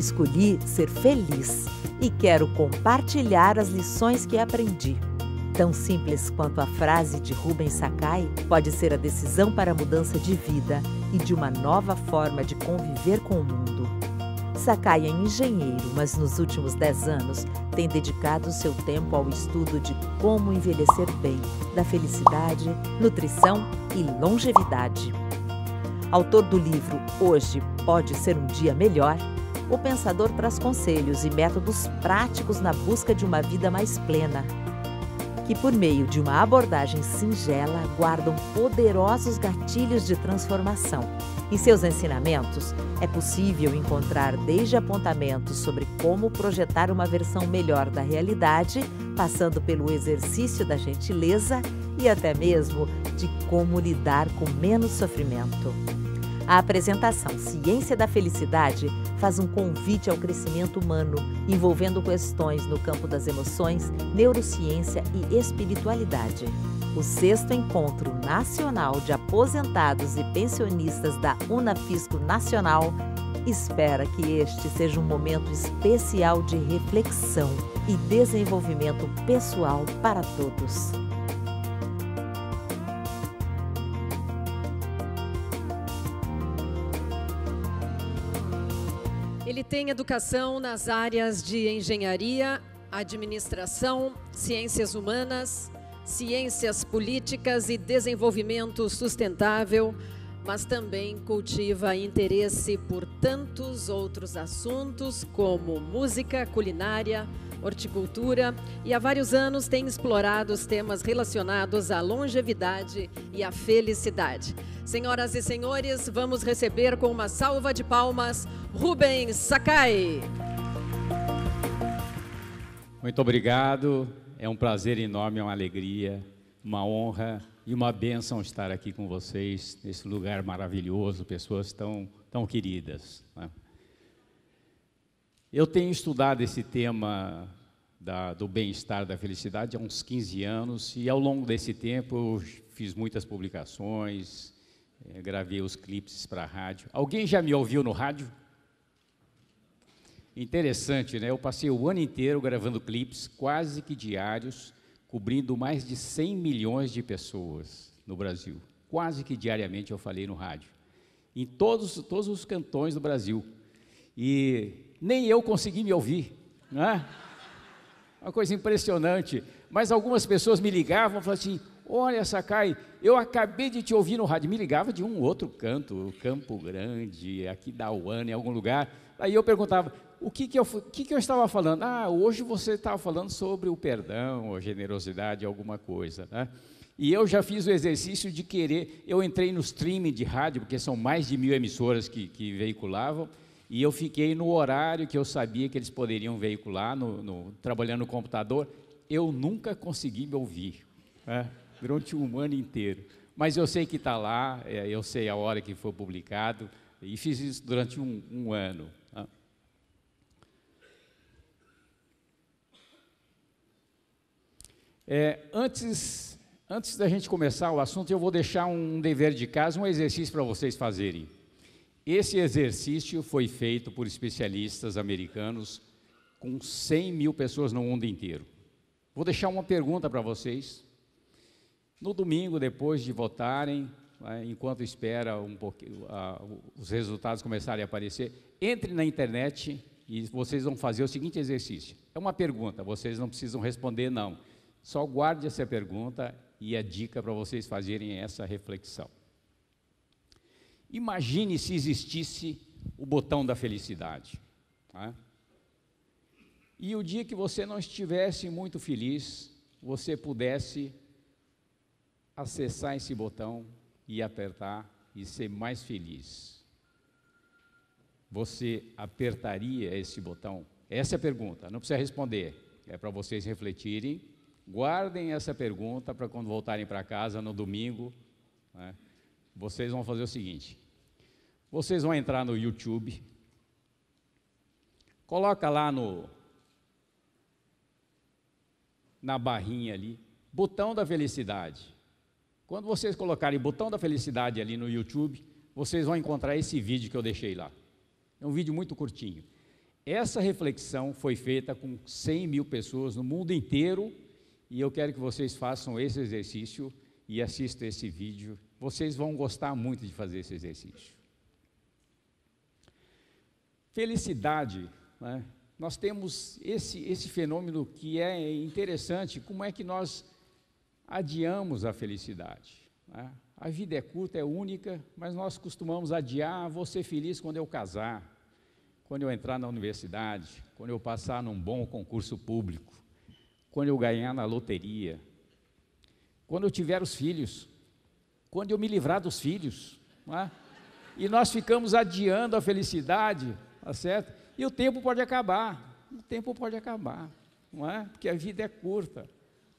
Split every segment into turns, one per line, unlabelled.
Escolhi ser feliz e quero compartilhar as lições que aprendi. Tão simples quanto a frase de Rubens Sakai pode ser a decisão para a mudança de vida e de uma nova forma de conviver com o mundo. Sakai é engenheiro, mas nos últimos 10 anos tem dedicado seu tempo ao estudo de como envelhecer bem, da felicidade, nutrição e longevidade. Autor do livro Hoje Pode Ser Um Dia Melhor, o pensador traz conselhos e métodos práticos na busca de uma vida mais plena, que por meio de uma abordagem singela guardam poderosos gatilhos de transformação. Em seus ensinamentos, é possível encontrar desde apontamentos sobre como projetar uma versão melhor da realidade, passando pelo exercício da gentileza e até mesmo de como lidar com menos sofrimento. A apresentação Ciência da Felicidade faz um convite ao crescimento humano, envolvendo questões no campo das emoções, neurociência e espiritualidade. O sexto encontro nacional de aposentados e pensionistas da Unafisco Nacional espera que este seja um momento especial de reflexão e desenvolvimento pessoal para todos.
tem educação nas áreas de engenharia, administração, ciências humanas, ciências políticas e desenvolvimento sustentável, mas também cultiva interesse por tantos outros assuntos como música, culinária, horticultura e há vários anos tem explorado os temas relacionados à longevidade e à felicidade. Senhoras e senhores, vamos receber com uma salva de palmas Rubens Sakai.
Muito obrigado, é um prazer enorme, é uma alegria, uma honra e uma bênção estar aqui com vocês nesse lugar maravilhoso, pessoas tão, tão queridas. Eu tenho estudado esse tema da, do bem-estar, da felicidade há uns 15 anos e ao longo desse tempo eu fiz muitas publicações, eh, gravei os clipes para a rádio. Alguém já me ouviu no rádio? Interessante, né? Eu passei o ano inteiro gravando clipes quase que diários, cobrindo mais de 100 milhões de pessoas no Brasil. Quase que diariamente eu falei no rádio. Em todos, todos os cantões do Brasil. E nem eu consegui me ouvir, né? Uma coisa impressionante. Mas algumas pessoas me ligavam e falavam assim: Olha, Sakai, eu acabei de te ouvir no rádio. Me ligava de um outro canto, Campo Grande, aqui da UAN, em algum lugar. Aí eu perguntava: O que, que, eu, que, que eu estava falando? Ah, hoje você estava falando sobre o perdão, a generosidade, alguma coisa, né? E eu já fiz o exercício de querer. Eu entrei no streaming de rádio, porque são mais de mil emissoras que, que veiculavam. E eu fiquei no horário que eu sabia que eles poderiam veicular, no, no trabalhando no computador. Eu nunca consegui me ouvir, né? durante um ano inteiro. Mas eu sei que está lá, é, eu sei a hora que foi publicado, e fiz isso durante um, um ano. Né? É, antes, antes da gente começar o assunto, eu vou deixar um dever de casa, um exercício para vocês fazerem. Esse exercício foi feito por especialistas americanos com 100 mil pessoas no mundo inteiro. Vou deixar uma pergunta para vocês. No domingo, depois de votarem, né, enquanto espera um pouquinho, uh, os resultados começarem a aparecer, entre na internet e vocês vão fazer o seguinte exercício. É uma pergunta, vocês não precisam responder não. Só guarde essa pergunta e a dica para vocês fazerem essa reflexão. Imagine se existisse o botão da felicidade. Tá? E o dia que você não estivesse muito feliz, você pudesse acessar esse botão e apertar e ser mais feliz. Você apertaria esse botão? Essa é a pergunta, não precisa responder. É para vocês refletirem. Guardem essa pergunta para quando voltarem para casa no domingo. Né? Vocês vão fazer o seguinte: vocês vão entrar no YouTube, coloca lá no na barrinha ali, botão da felicidade. Quando vocês colocarem botão da felicidade ali no YouTube, vocês vão encontrar esse vídeo que eu deixei lá. É um vídeo muito curtinho. Essa reflexão foi feita com 100 mil pessoas no mundo inteiro e eu quero que vocês façam esse exercício e assistam esse vídeo. Vocês vão gostar muito de fazer esse exercício. Felicidade. Né? Nós temos esse, esse fenômeno que é interessante, como é que nós adiamos a felicidade. Né? A vida é curta, é única, mas nós costumamos adiar, vou ser feliz quando eu casar, quando eu entrar na universidade, quando eu passar num bom concurso público, quando eu ganhar na loteria, quando eu tiver os filhos, quando eu me livrar dos filhos. Né? E nós ficamos adiando a felicidade tá certo? E o tempo pode acabar, o tempo pode acabar, não é? Porque a vida é curta.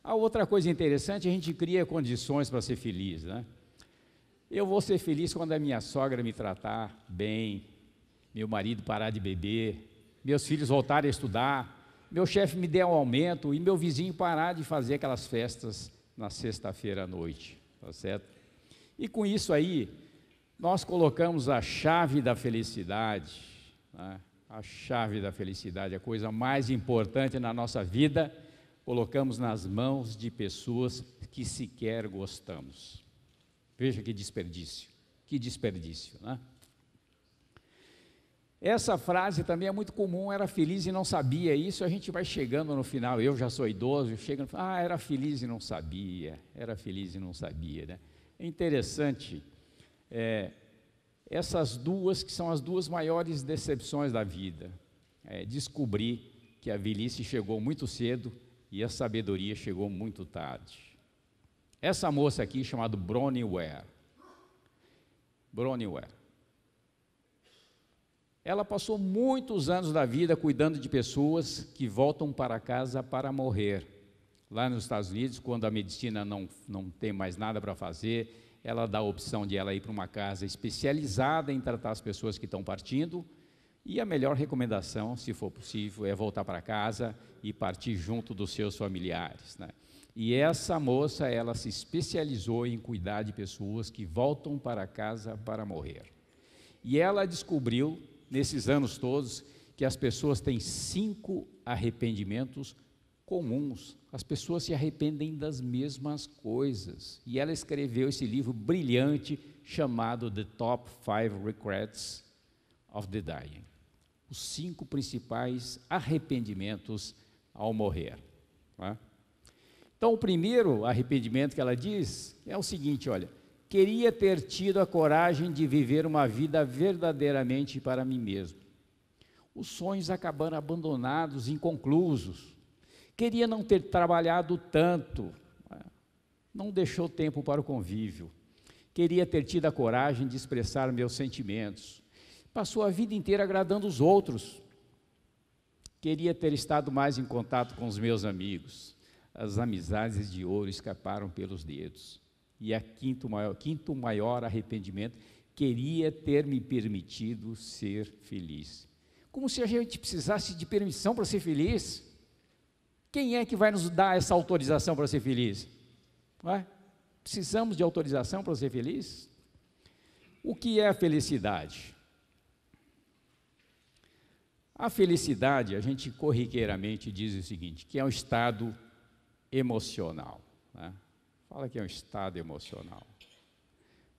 A outra coisa interessante, a gente cria condições para ser feliz, né? Eu vou ser feliz quando a minha sogra me tratar bem, meu marido parar de beber, meus filhos voltarem a estudar, meu chefe me der um aumento e meu vizinho parar de fazer aquelas festas na sexta-feira à noite, tá certo? E com isso aí, nós colocamos a chave da felicidade né? A chave da felicidade, a coisa mais importante na nossa vida, colocamos nas mãos de pessoas que sequer gostamos. Veja que desperdício, que desperdício, né? Essa frase também é muito comum, era feliz e não sabia. Isso a gente vai chegando no final, eu já sou idoso, chega no final, ah, era feliz e não sabia, era feliz e não sabia. Né? É interessante, é, essas duas que são as duas maiores decepções da vida. É descobrir que a velhice chegou muito cedo e a sabedoria chegou muito tarde. Essa moça aqui, chamada Bronnie Ware. Bronnie Ware. Ela passou muitos anos da vida cuidando de pessoas que voltam para casa para morrer. Lá nos Estados Unidos, quando a medicina não, não tem mais nada para fazer, ela dá a opção de ela ir para uma casa especializada em tratar as pessoas que estão partindo. E a melhor recomendação, se for possível, é voltar para casa e partir junto dos seus familiares. Né? E essa moça, ela se especializou em cuidar de pessoas que voltam para casa para morrer. E ela descobriu, nesses anos todos, que as pessoas têm cinco arrependimentos comuns. As pessoas se arrependem das mesmas coisas. E ela escreveu esse livro brilhante chamado The Top Five Regrets of the Dying os cinco principais arrependimentos ao morrer. Tá? Então, o primeiro arrependimento que ela diz é o seguinte: olha, queria ter tido a coragem de viver uma vida verdadeiramente para mim mesmo. Os sonhos acabaram abandonados, inconclusos. Queria não ter trabalhado tanto, não deixou tempo para o convívio. Queria ter tido a coragem de expressar meus sentimentos. Passou a vida inteira agradando os outros. Queria ter estado mais em contato com os meus amigos. As amizades de ouro escaparam pelos dedos. E a quinto maior, quinto maior arrependimento, queria ter me permitido ser feliz. Como se a gente precisasse de permissão para ser feliz. Quem é que vai nos dar essa autorização para ser feliz? É? Precisamos de autorização para ser feliz? O que é a felicidade? A felicidade, a gente corriqueiramente diz o seguinte, que é um estado emocional. Né? Fala que é um estado emocional.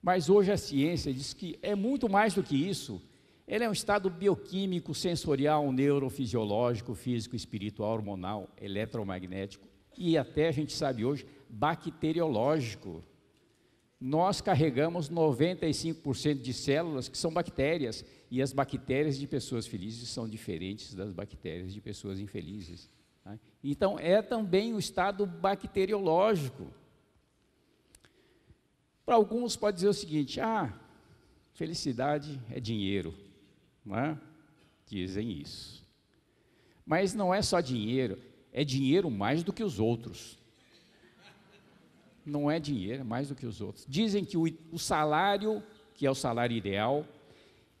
Mas hoje a ciência diz que é muito mais do que isso, ele é um estado bioquímico, sensorial, neurofisiológico, físico, espiritual, hormonal, eletromagnético e até a gente sabe hoje bacteriológico. Nós carregamos 95% de células que são bactérias e as bactérias de pessoas felizes são diferentes das bactérias de pessoas infelizes. Tá? Então é também o estado bacteriológico. Para alguns pode dizer o seguinte: ah, felicidade é dinheiro. É? dizem isso. Mas não é só dinheiro, é dinheiro mais do que os outros. Não é dinheiro, é mais do que os outros. Dizem que o, o salário, que é o salário ideal,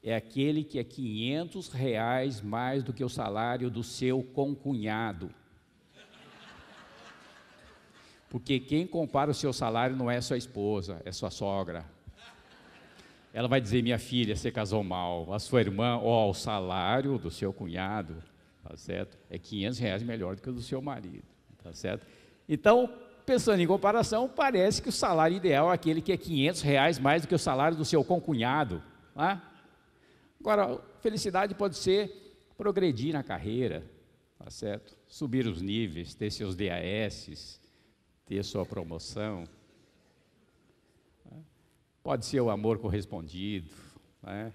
é aquele que é 500 reais mais do que o salário do seu concunhado. Porque quem compara o seu salário não é sua esposa, é sua sogra ela vai dizer: minha filha, você casou mal. A sua irmã, ó, o salário do seu cunhado, tá certo? É 500 reais melhor do que o do seu marido, tá certo? Então, pensando em comparação, parece que o salário ideal é aquele que é 500 reais mais do que o salário do seu concunhado, né? Agora, felicidade pode ser progredir na carreira, tá certo? Subir os níveis, ter seus DAS, ter sua promoção, Pode ser o amor correspondido, né?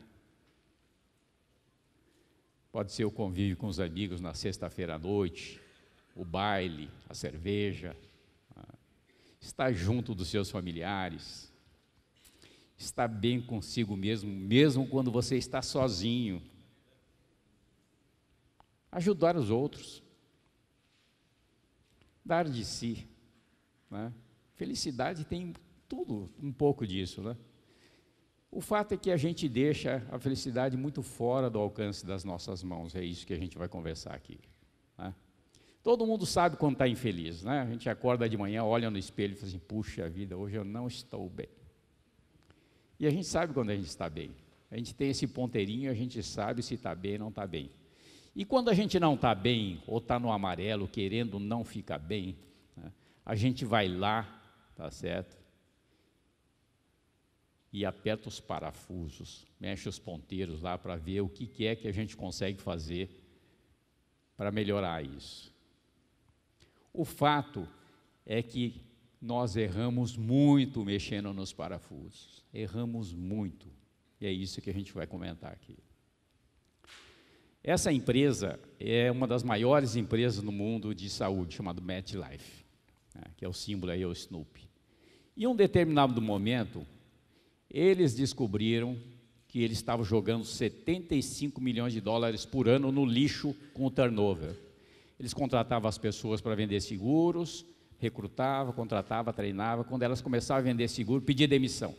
Pode ser o convívio com os amigos na sexta-feira à noite, o baile, a cerveja, né? estar junto dos seus familiares, estar bem consigo mesmo, mesmo quando você está sozinho. Ajudar os outros, dar de si. Né? Felicidade tem tudo um pouco disso, né? O fato é que a gente deixa a felicidade muito fora do alcance das nossas mãos, é isso que a gente vai conversar aqui. Né? Todo mundo sabe quando está infeliz, né? A gente acorda de manhã, olha no espelho e fala assim: puxa vida, hoje eu não estou bem. E a gente sabe quando a gente está bem. A gente tem esse ponteirinho, a gente sabe se está bem ou não está bem. E quando a gente não está bem, ou está no amarelo, querendo não ficar bem, né? a gente vai lá, tá certo? e aperta os parafusos, mexe os ponteiros lá para ver o que, é que a gente consegue fazer para melhorar isso. O fato é que nós erramos muito mexendo nos parafusos, erramos muito, e é isso que a gente vai comentar aqui. Essa empresa é uma das maiores empresas no mundo de saúde, chamada MetLife, né, que é o símbolo aí, é o Snoopy. E em um determinado momento, eles descobriram que eles estavam jogando 75 milhões de dólares por ano no lixo com o turnover. Eles contratavam as pessoas para vender seguros, recrutava, contratava, treinava. Quando elas começavam a vender seguro, pedia demissão.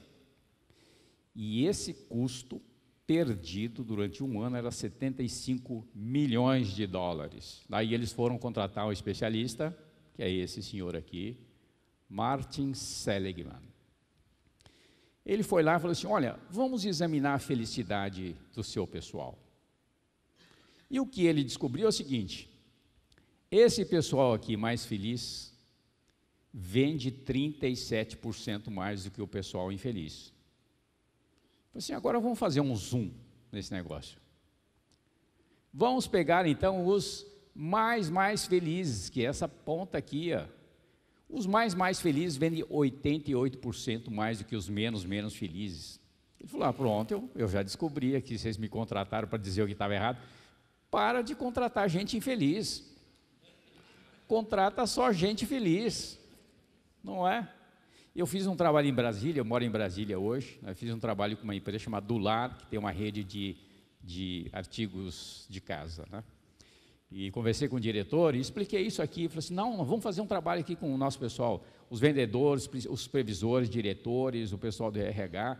E esse custo perdido durante um ano era 75 milhões de dólares. Daí eles foram contratar um especialista, que é esse senhor aqui, Martin Seligman ele foi lá e falou assim: Olha, vamos examinar a felicidade do seu pessoal. E o que ele descobriu é o seguinte: esse pessoal aqui mais feliz vende 37% mais do que o pessoal infeliz. Falei assim, agora vamos fazer um zoom nesse negócio. Vamos pegar então os mais mais felizes, que é essa ponta aqui, ó, os mais mais felizes vendem 88% mais do que os menos menos felizes. Ele falou: ah, pronto, eu, eu já descobri aqui, vocês me contrataram para dizer o que estava errado. Para de contratar gente infeliz. Contrata só gente feliz. Não é? Eu fiz um trabalho em Brasília, eu moro em Brasília hoje. Né? fiz um trabalho com uma empresa chamada Dular, que tem uma rede de, de artigos de casa. Né? E conversei com o diretor e expliquei isso aqui. Falei assim: não, vamos fazer um trabalho aqui com o nosso pessoal, os vendedores, os supervisores, diretores, o pessoal do RH,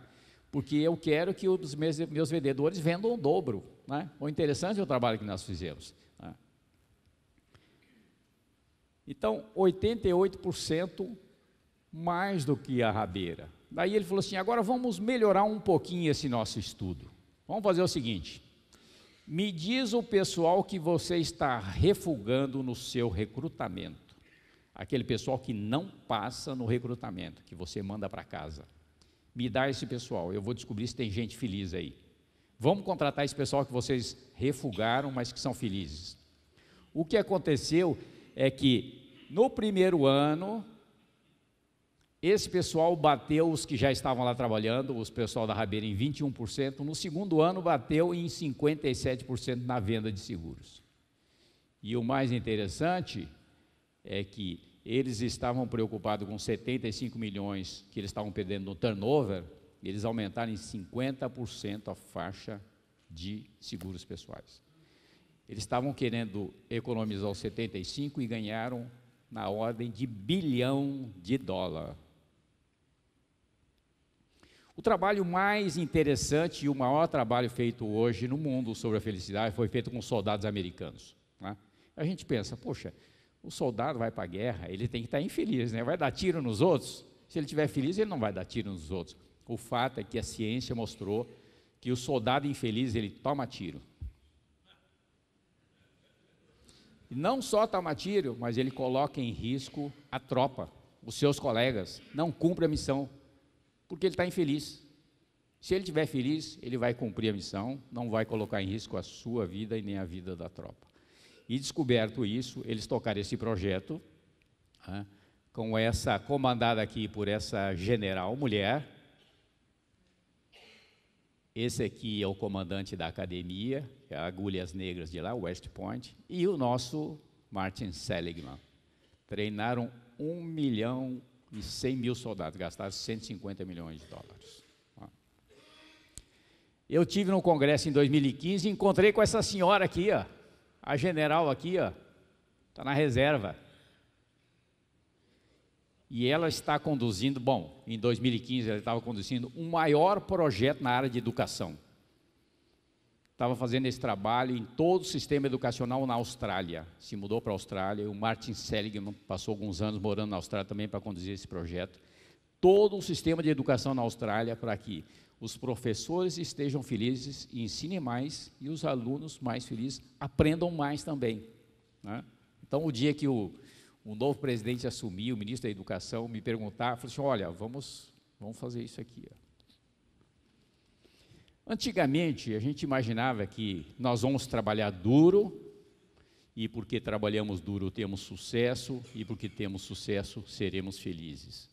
porque eu quero que os meus, meus vendedores vendam o dobro. Né? O interessante é o trabalho que nós fizemos. Né? Então, 88% mais do que a rabeira. Daí ele falou assim: agora vamos melhorar um pouquinho esse nosso estudo. Vamos fazer o seguinte. Me diz o pessoal que você está refugando no seu recrutamento. Aquele pessoal que não passa no recrutamento, que você manda para casa. Me dá esse pessoal, eu vou descobrir se tem gente feliz aí. Vamos contratar esse pessoal que vocês refugaram, mas que são felizes. O que aconteceu é que no primeiro ano esse pessoal bateu os que já estavam lá trabalhando, os pessoal da Rabeira em 21%, no segundo ano bateu em 57% na venda de seguros. E o mais interessante é que eles estavam preocupados com 75 milhões que eles estavam perdendo no turnover, eles aumentaram em 50% a faixa de seguros pessoais. Eles estavam querendo economizar os 75 e ganharam na ordem de bilhão de dólar. O trabalho mais interessante e o maior trabalho feito hoje no mundo sobre a felicidade foi feito com soldados americanos. Né? A gente pensa, poxa, o soldado vai para a guerra, ele tem que estar tá infeliz, né? vai dar tiro nos outros? Se ele estiver feliz, ele não vai dar tiro nos outros. O fato é que a ciência mostrou que o soldado infeliz, ele toma tiro. E não só toma tiro, mas ele coloca em risco a tropa, os seus colegas, não cumpre a missão, porque ele está infeliz. Se ele estiver feliz, ele vai cumprir a missão, não vai colocar em risco a sua vida e nem a vida da tropa. E descoberto isso, eles tocaram esse projeto, né, com essa comandada aqui por essa general mulher. Esse aqui é o comandante da academia, é Agulhas Negras de lá, West Point, e o nosso Martin Seligman. Treinaram um milhão e 100 mil soldados, gastaram 150 milhões de dólares. Eu tive no congresso em 2015 e encontrei com essa senhora aqui, ó, a general aqui, está na reserva. E ela está conduzindo, bom, em 2015 ela estava conduzindo o um maior projeto na área de educação, estava fazendo esse trabalho em todo o sistema educacional na Austrália. Se mudou para a Austrália, o Martin Seligman passou alguns anos morando na Austrália também para conduzir esse projeto. Todo o sistema de educação na Austrália para que os professores estejam felizes e ensinem mais e os alunos mais felizes aprendam mais também. Né? Então, o dia que o, o, novo presidente assumir, o ministro da Educação, me perguntar, falou assim, olha, vamos, vamos fazer isso aqui. Ó. Antigamente, a gente imaginava que nós vamos trabalhar duro, e porque trabalhamos duro temos sucesso, e porque temos sucesso seremos felizes.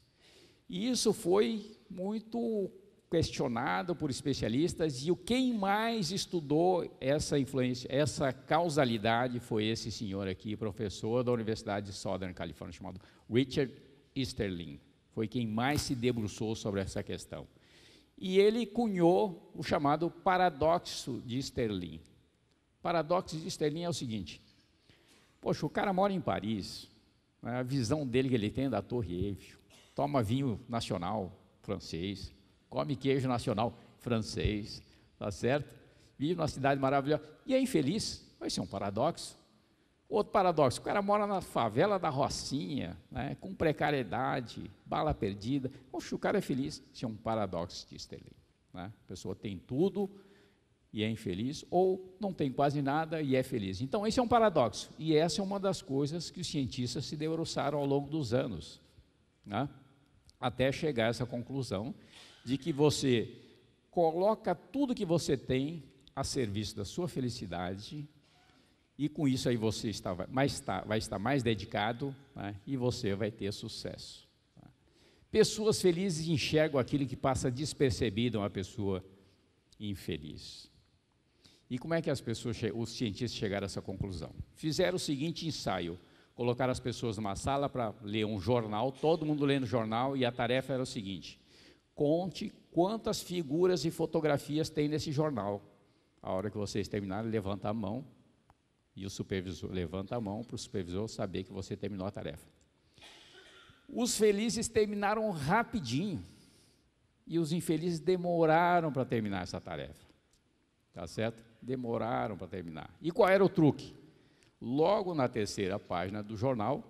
E isso foi muito questionado por especialistas, e quem mais estudou essa influência, essa causalidade foi esse senhor aqui, professor da Universidade de Southern California, chamado Richard Easterlin. Foi quem mais se debruçou sobre essa questão e ele cunhou o chamado paradoxo de Sterling. O paradoxo de Sterling é o seguinte: poxa, o cara mora em Paris, né, a visão dele que ele tem é da Torre Eiffel, toma vinho nacional francês, come queijo nacional francês, tá certo? Vive numa cidade maravilhosa e é infeliz, vai ser um paradoxo. Outro paradoxo, o cara mora na favela da Rocinha, né, com precariedade, bala perdida. Oxe, o cara é feliz. Isso é um paradoxo de Sterling. Né? A pessoa tem tudo e é infeliz, ou não tem quase nada e é feliz. Então, esse é um paradoxo. E essa é uma das coisas que os cientistas se debruçaram ao longo dos anos, né? até chegar a essa conclusão de que você coloca tudo que você tem a serviço da sua felicidade e com isso aí você está, vai estar mais dedicado né, e você vai ter sucesso. Tá? Pessoas felizes enxergam aquilo que passa despercebido a uma pessoa infeliz. E como é que as pessoas, os cientistas chegaram a essa conclusão? Fizeram o seguinte ensaio: colocaram as pessoas numa sala para ler um jornal, todo mundo lendo jornal, e a tarefa era o seguinte: conte quantas figuras e fotografias tem nesse jornal. A hora que vocês terminarem, levanta a mão e o supervisor levanta a mão para o supervisor saber que você terminou a tarefa. Os felizes terminaram rapidinho e os infelizes demoraram para terminar essa tarefa. Tá certo? Demoraram para terminar. E qual era o truque? Logo na terceira página do jornal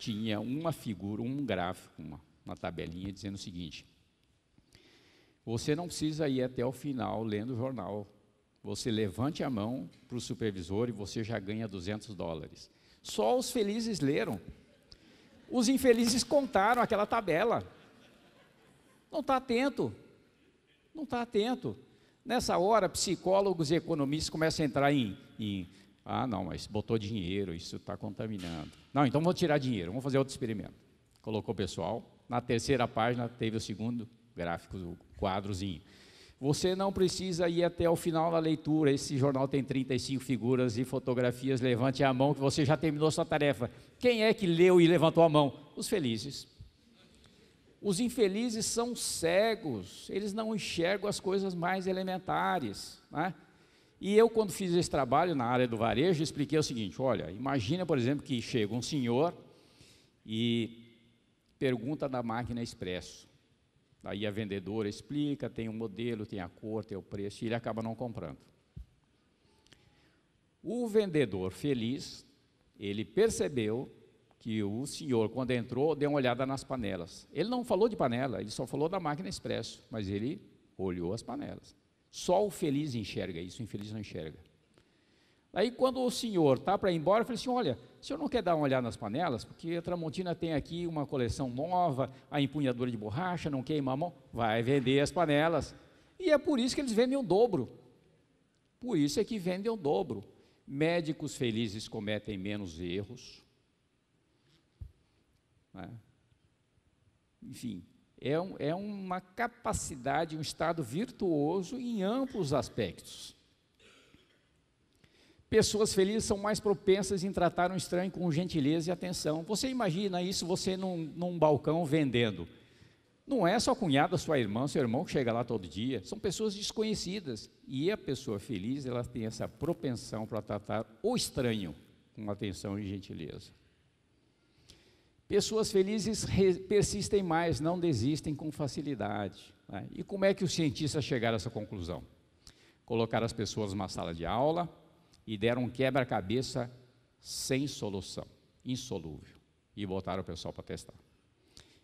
tinha uma figura, um gráfico, uma, uma tabelinha dizendo o seguinte: você não precisa ir até o final lendo o jornal você levante a mão para o supervisor e você já ganha 200 dólares. Só os felizes leram. Os infelizes contaram aquela tabela. Não está atento. Não está atento. Nessa hora, psicólogos e economistas começam a entrar em, em ah, não, mas botou dinheiro, isso está contaminando. Não, então vou tirar dinheiro, vamos fazer outro experimento. Colocou o pessoal. Na terceira página teve o segundo gráfico, o quadrozinho. Você não precisa ir até o final da leitura. Esse jornal tem 35 figuras e fotografias. Levante a mão que você já terminou sua tarefa. Quem é que leu e levantou a mão? Os felizes. Os infelizes são cegos. Eles não enxergam as coisas mais elementares. Né? E eu, quando fiz esse trabalho na área do varejo, expliquei o seguinte: olha, imagina, por exemplo, que chega um senhor e pergunta da máquina expresso Aí a vendedora explica, tem o um modelo, tem a cor, tem o preço, e ele acaba não comprando. O vendedor feliz, ele percebeu que o senhor, quando entrou, deu uma olhada nas panelas. Ele não falou de panela, ele só falou da máquina expresso, mas ele olhou as panelas. Só o feliz enxerga isso, o infeliz não enxerga. Aí quando o senhor tá para ir embora, eu falei assim, olha, o senhor não quer dar uma olhada nas panelas? Porque a Tramontina tem aqui uma coleção nova, a empunhadura de borracha, não queima a mão, vai vender as panelas. E é por isso que eles vendem o dobro. Por isso é que vendem o dobro. Médicos felizes cometem menos erros. Né? Enfim, é, um, é uma capacidade, um estado virtuoso em amplos aspectos. Pessoas felizes são mais propensas em tratar um estranho com gentileza e atenção. Você imagina isso você num, num balcão vendendo. Não é sua cunhada, sua irmã, seu irmão que chega lá todo dia. São pessoas desconhecidas. E a pessoa feliz, ela tem essa propensão para tratar o estranho com atenção e gentileza. Pessoas felizes persistem mais, não desistem com facilidade. Né? E como é que os cientistas chegaram a essa conclusão? Colocaram as pessoas numa sala de aula, e deram um quebra-cabeça sem solução, insolúvel, e botaram o pessoal para testar.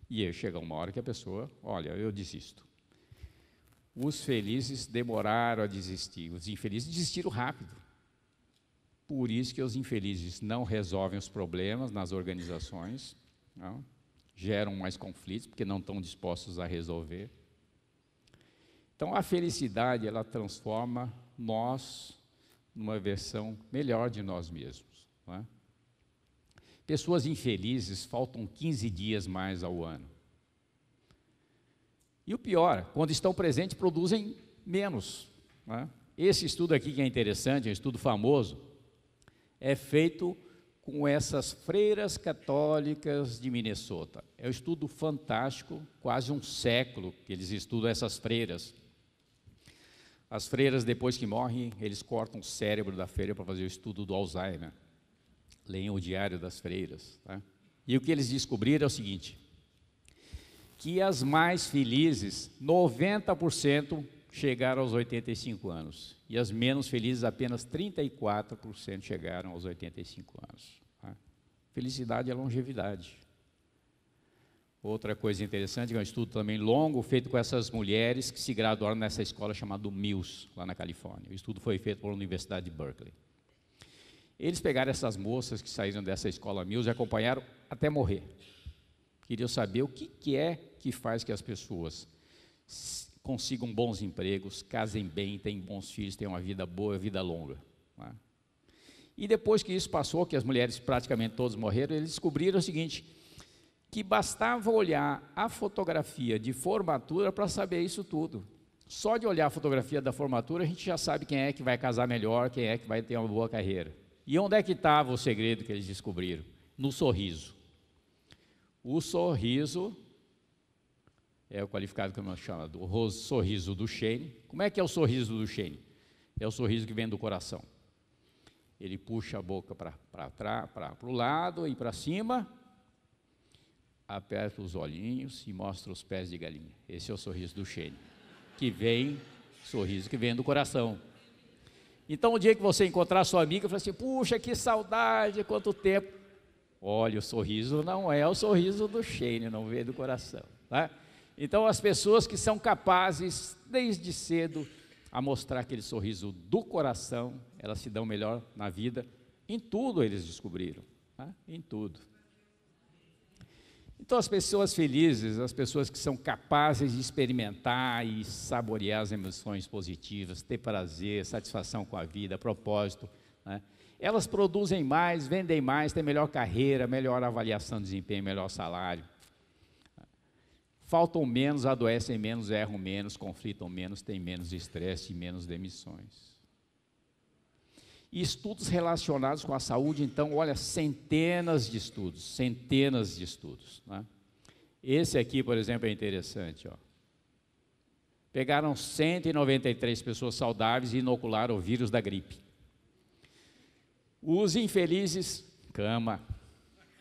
E aí chega uma hora que a pessoa, olha, eu desisto. Os felizes demoraram a desistir, os infelizes desistiram rápido. Por isso que os infelizes não resolvem os problemas nas organizações, não, né? geram mais conflitos porque não estão dispostos a resolver. Então a felicidade ela transforma nós numa versão melhor de nós mesmos. É? Pessoas infelizes faltam 15 dias mais ao ano. E o pior, quando estão presentes, produzem menos. É? Esse estudo aqui que é interessante, é um estudo famoso, é feito com essas freiras católicas de Minnesota. É um estudo fantástico, quase um século que eles estudam essas freiras as freiras, depois que morrem, eles cortam o cérebro da freira para fazer o estudo do Alzheimer. Leiam o diário das freiras. Tá? E o que eles descobriram é o seguinte: que as mais felizes, 90% chegaram aos 85 anos. E as menos felizes, apenas 34% chegaram aos 85 anos. Tá? Felicidade é longevidade. Outra coisa interessante, é um estudo também longo, feito com essas mulheres que se graduaram nessa escola chamada Mills, lá na Califórnia. O estudo foi feito pela Universidade de Berkeley. Eles pegaram essas moças que saíram dessa escola Mills e acompanharam até morrer. Queriam saber o que, é que faz que as pessoas consigam bons empregos, casem bem, tenham bons filhos, tenham uma vida boa, vida longa. Né? E depois que isso passou, que as mulheres praticamente todas morreram, eles descobriram o seguinte que bastava olhar a fotografia de formatura para saber isso tudo. Só de olhar a fotografia da formatura, a gente já sabe quem é que vai casar melhor, quem é que vai ter uma boa carreira. E onde é que estava o segredo que eles descobriram? No sorriso. O sorriso é o qualificado que eu chamo do sorriso do Shane. Como é que é o sorriso do Shane? É o sorriso que vem do coração. Ele puxa a boca para o lado e para cima, aperta os olhinhos e mostra os pés de galinha. Esse é o sorriso do Shane, que vem, sorriso que vem do coração. Então, o dia que você encontrar sua amiga, você fala assim: puxa, que saudade, quanto tempo. Olha, o sorriso não é o sorriso do Shane, não vem do coração. Tá? Então, as pessoas que são capazes, desde cedo, a mostrar aquele sorriso do coração, elas se dão melhor na vida. Em tudo eles descobriram, tá? em tudo. Então, as pessoas felizes, as pessoas que são capazes de experimentar e saborear as emoções positivas, ter prazer, satisfação com a vida, propósito, né? elas produzem mais, vendem mais, têm melhor carreira, melhor avaliação de desempenho, melhor salário. Faltam menos, adoecem menos, erram menos, conflitam menos, têm menos estresse e menos demissões. E estudos relacionados com a saúde, então, olha, centenas de estudos, centenas de estudos. Né? Esse aqui, por exemplo, é interessante. Ó. Pegaram 193 pessoas saudáveis e inocularam o vírus da gripe. Os infelizes, cama,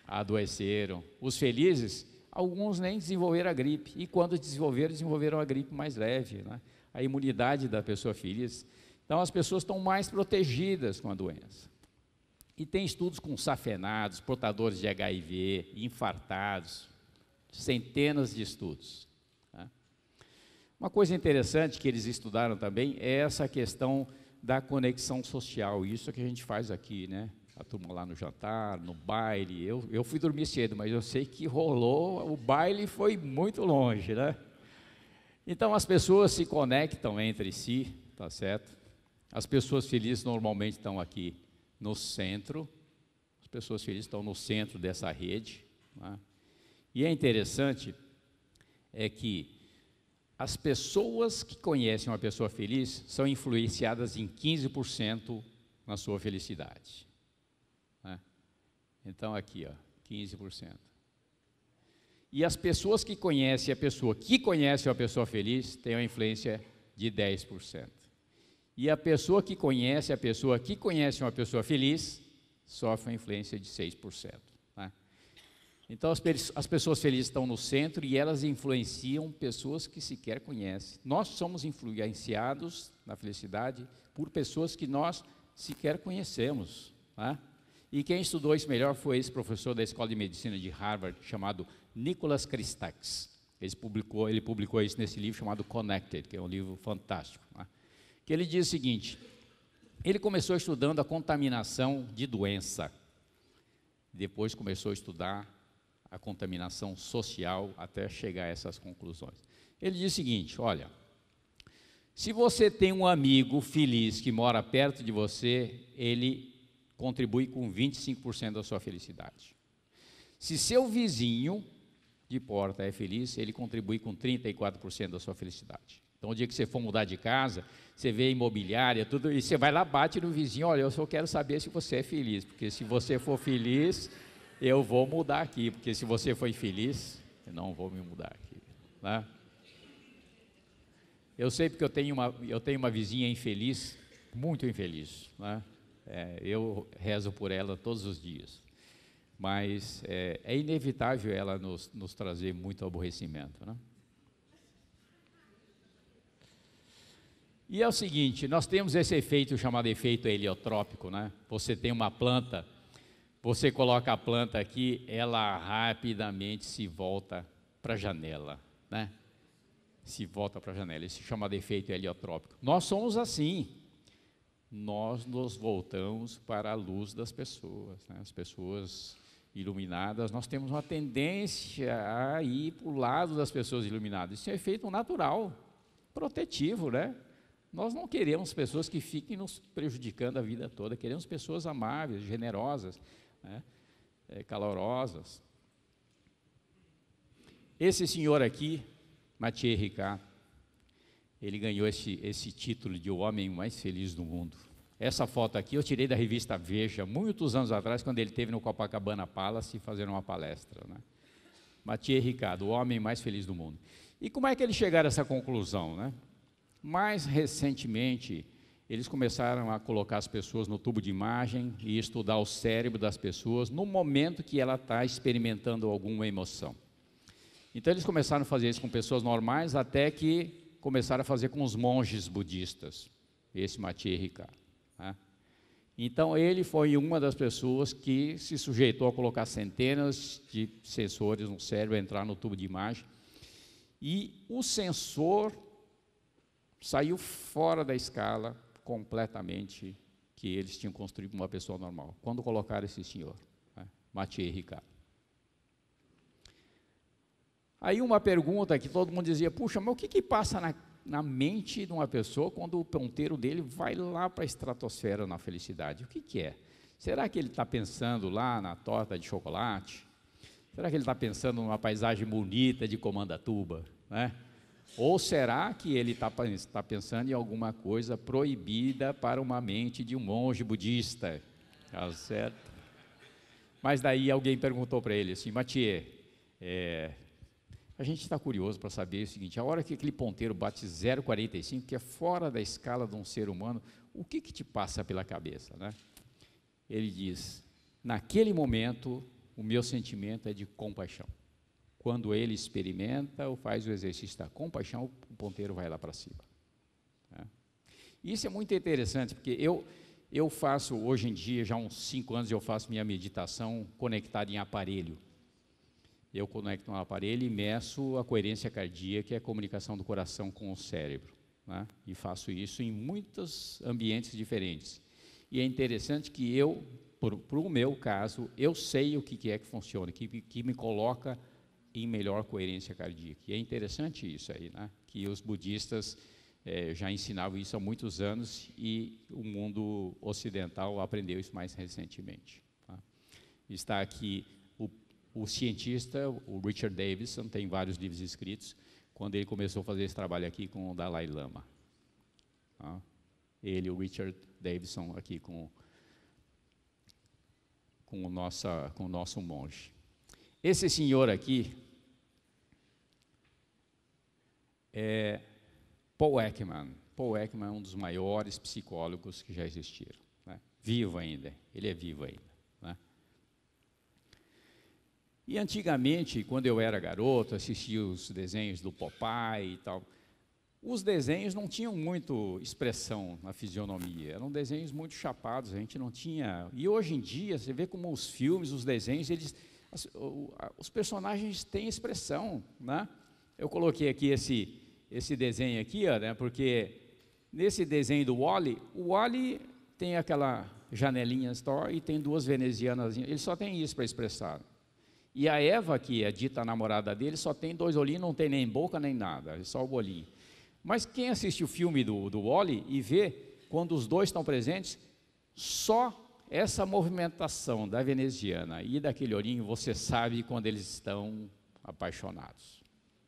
adoeceram. Os felizes, alguns nem desenvolveram a gripe. E quando desenvolveram, desenvolveram a gripe mais leve. Né? A imunidade da pessoa feliz então as pessoas estão mais protegidas com a doença. E tem estudos com safenados, portadores de HIV, infartados, centenas de estudos. Tá? Uma coisa interessante que eles estudaram também é essa questão da conexão social. Isso é que a gente faz aqui, né? A turma lá no jantar, no baile. Eu, eu fui dormir cedo, mas eu sei que rolou, o baile foi muito longe, né? Então as pessoas se conectam entre si, tá certo? As pessoas felizes normalmente estão aqui no centro, as pessoas felizes estão no centro dessa rede. Né? E é interessante é que as pessoas que conhecem uma pessoa feliz são influenciadas em 15% na sua felicidade. Né? Então aqui, ó, 15%. E as pessoas que conhecem a pessoa que conhece uma pessoa feliz têm uma influência de 10%. E a pessoa que conhece, a pessoa que conhece uma pessoa feliz, sofre uma influência de 6%. Né? Tá? Então, as, as pessoas felizes estão no centro e elas influenciam pessoas que sequer conhecem. Nós somos influenciados na felicidade por pessoas que nós sequer conhecemos. Tá? E quem estudou isso melhor foi esse professor da Escola de Medicina de Harvard, chamado Nicholas Christakis. Ele publicou, ele publicou isso nesse livro chamado Connected, que é um livro fantástico. Tá? que ele diz o seguinte: ele começou estudando a contaminação de doença, depois começou a estudar a contaminação social até chegar a essas conclusões. Ele diz o seguinte: olha, se você tem um amigo feliz que mora perto de você, ele contribui com 25% da sua felicidade. Se seu vizinho de porta é feliz, ele contribui com 34% da sua felicidade. Então, o dia que você for mudar de casa, você vê imobiliária, tudo, e você vai lá, bate no vizinho, olha, eu só quero saber se você é feliz, porque se você for feliz, eu vou mudar aqui, porque se você foi feliz, eu não vou me mudar aqui. Né? Eu sei porque eu tenho uma, eu tenho uma vizinha infeliz, muito infeliz. Né? É, eu rezo por ela todos os dias. Mas é, é inevitável ela nos, nos trazer muito aborrecimento. Né? E é o seguinte, nós temos esse efeito chamado efeito heliotrópico, né? Você tem uma planta, você coloca a planta aqui, ela rapidamente se volta para a janela, né? Se volta para a janela, isso é chamado efeito heliotrópico. Nós somos assim, nós nos voltamos para a luz das pessoas, né? as pessoas iluminadas, nós temos uma tendência a ir para o lado das pessoas iluminadas, isso é um efeito natural, protetivo, né? Nós não queremos pessoas que fiquem nos prejudicando a vida toda, queremos pessoas amáveis, generosas, né? É, calorosas. Esse senhor aqui, Mathieu Ricard, ele ganhou esse, esse título de o homem mais feliz do mundo. Essa foto aqui eu tirei da revista Veja, muitos anos atrás, quando ele teve no Copacabana Palace fazendo uma palestra. Né? Mathieu Ricard, o homem mais feliz do mundo. E como é que ele chegaram a essa conclusão? Né? Mais recentemente, eles começaram a colocar as pessoas no tubo de imagem e estudar o cérebro das pessoas no momento que ela está experimentando alguma emoção. Então eles começaram a fazer isso com pessoas normais até que começaram a fazer com os monges budistas, esse Mathieu Ricard. Né? Então ele foi uma das pessoas que se sujeitou a colocar centenas de sensores no cérebro, entrar no tubo de imagem. E o sensor saiu fora da escala completamente que eles tinham construído uma pessoa normal. Quando colocaram esse senhor, né? Mathieu Ricard. Aí uma pergunta que todo mundo dizia, puxa, mas o que, que passa na, na mente de uma pessoa quando o ponteiro dele vai lá para a estratosfera na felicidade? O que, que é? Será que ele está pensando lá na torta de chocolate? Será que ele está pensando numa paisagem bonita de Comandatuba? Né? Ou será que ele está tá pensando em alguma coisa proibida para uma mente de um monge budista? Tá certo? Mas daí alguém perguntou para ele assim, Mathieu, é, a gente está curioso para saber o seguinte, a hora que aquele ponteiro bate 0,45, que é fora da escala de um ser humano, o que, que te passa pela cabeça? Né? Ele diz, naquele momento, o meu sentimento é de compaixão. Quando ele experimenta ou faz o exercício da compaixão, o ponteiro vai lá para cima. Tá? Isso é muito interessante, porque eu, eu faço, hoje em dia, já há uns cinco anos, eu faço minha meditação conectada em aparelho. Eu conecto um aparelho e meço a coerência cardíaca, é a comunicação do coração com o cérebro. Né? E faço isso em muitos ambientes diferentes. E é interessante que eu, para o meu caso, eu sei o que, que é que funciona, que, que me coloca em melhor coerência cardíaca. E é interessante isso aí, né? que os budistas é, já ensinavam isso há muitos anos e o mundo ocidental aprendeu isso mais recentemente. Tá? Está aqui o, o cientista, o Richard Davidson, tem vários livros escritos, quando ele começou a fazer esse trabalho aqui com o Dalai Lama. Tá? Ele, o Richard Davidson, aqui com, com, nossa, com o nosso monge. Esse senhor aqui é Paul Ekman. Paul Ekman é um dos maiores psicólogos que já existiram. Né? Vivo ainda, ele é vivo ainda. Né? E antigamente, quando eu era garoto, assistia os desenhos do Popeye e tal. Os desenhos não tinham muito expressão na fisionomia, eram desenhos muito chapados, a gente não tinha. E hoje em dia, você vê como os filmes, os desenhos, eles os personagens têm expressão, né? Eu coloquei aqui esse, esse desenho aqui, ó, né? Porque nesse desenho do Wally, o Wally tem aquela janelinha store e tem duas venezianas. Ele só tem isso para expressar. E a Eva, que é dita namorada dele, só tem dois olhinhos, não tem nem boca nem nada, é só o olhinho. Mas quem assiste o filme do, do Wally e vê, quando os dois estão presentes, só essa movimentação da veneziana e daquele olhinho, você sabe quando eles estão apaixonados.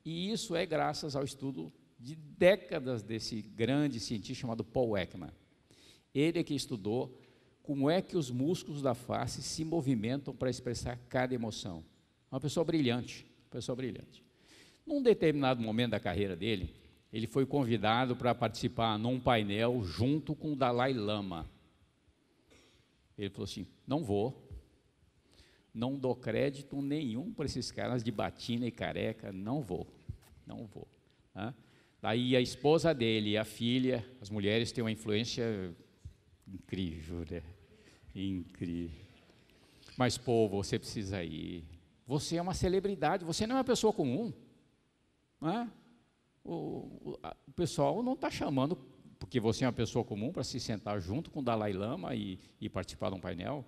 E isso é graças ao estudo de décadas desse grande cientista chamado Paul Ekman. Ele é que estudou como é que os músculos da face se movimentam para expressar cada emoção. Uma pessoa brilhante, uma pessoa brilhante. Num determinado momento da carreira dele, ele foi convidado para participar num painel junto com o Dalai Lama. Ele falou assim: não vou, não dou crédito nenhum para esses caras de batina e careca, não vou, não vou. Né? Daí a esposa dele, a filha, as mulheres têm uma influência incrível, né? Incrível. Mas, povo, você precisa ir. Você é uma celebridade, você não é uma pessoa comum. O, o, a, o pessoal não está chamando porque você é uma pessoa comum para se sentar junto com o Dalai Lama e, e participar de um painel,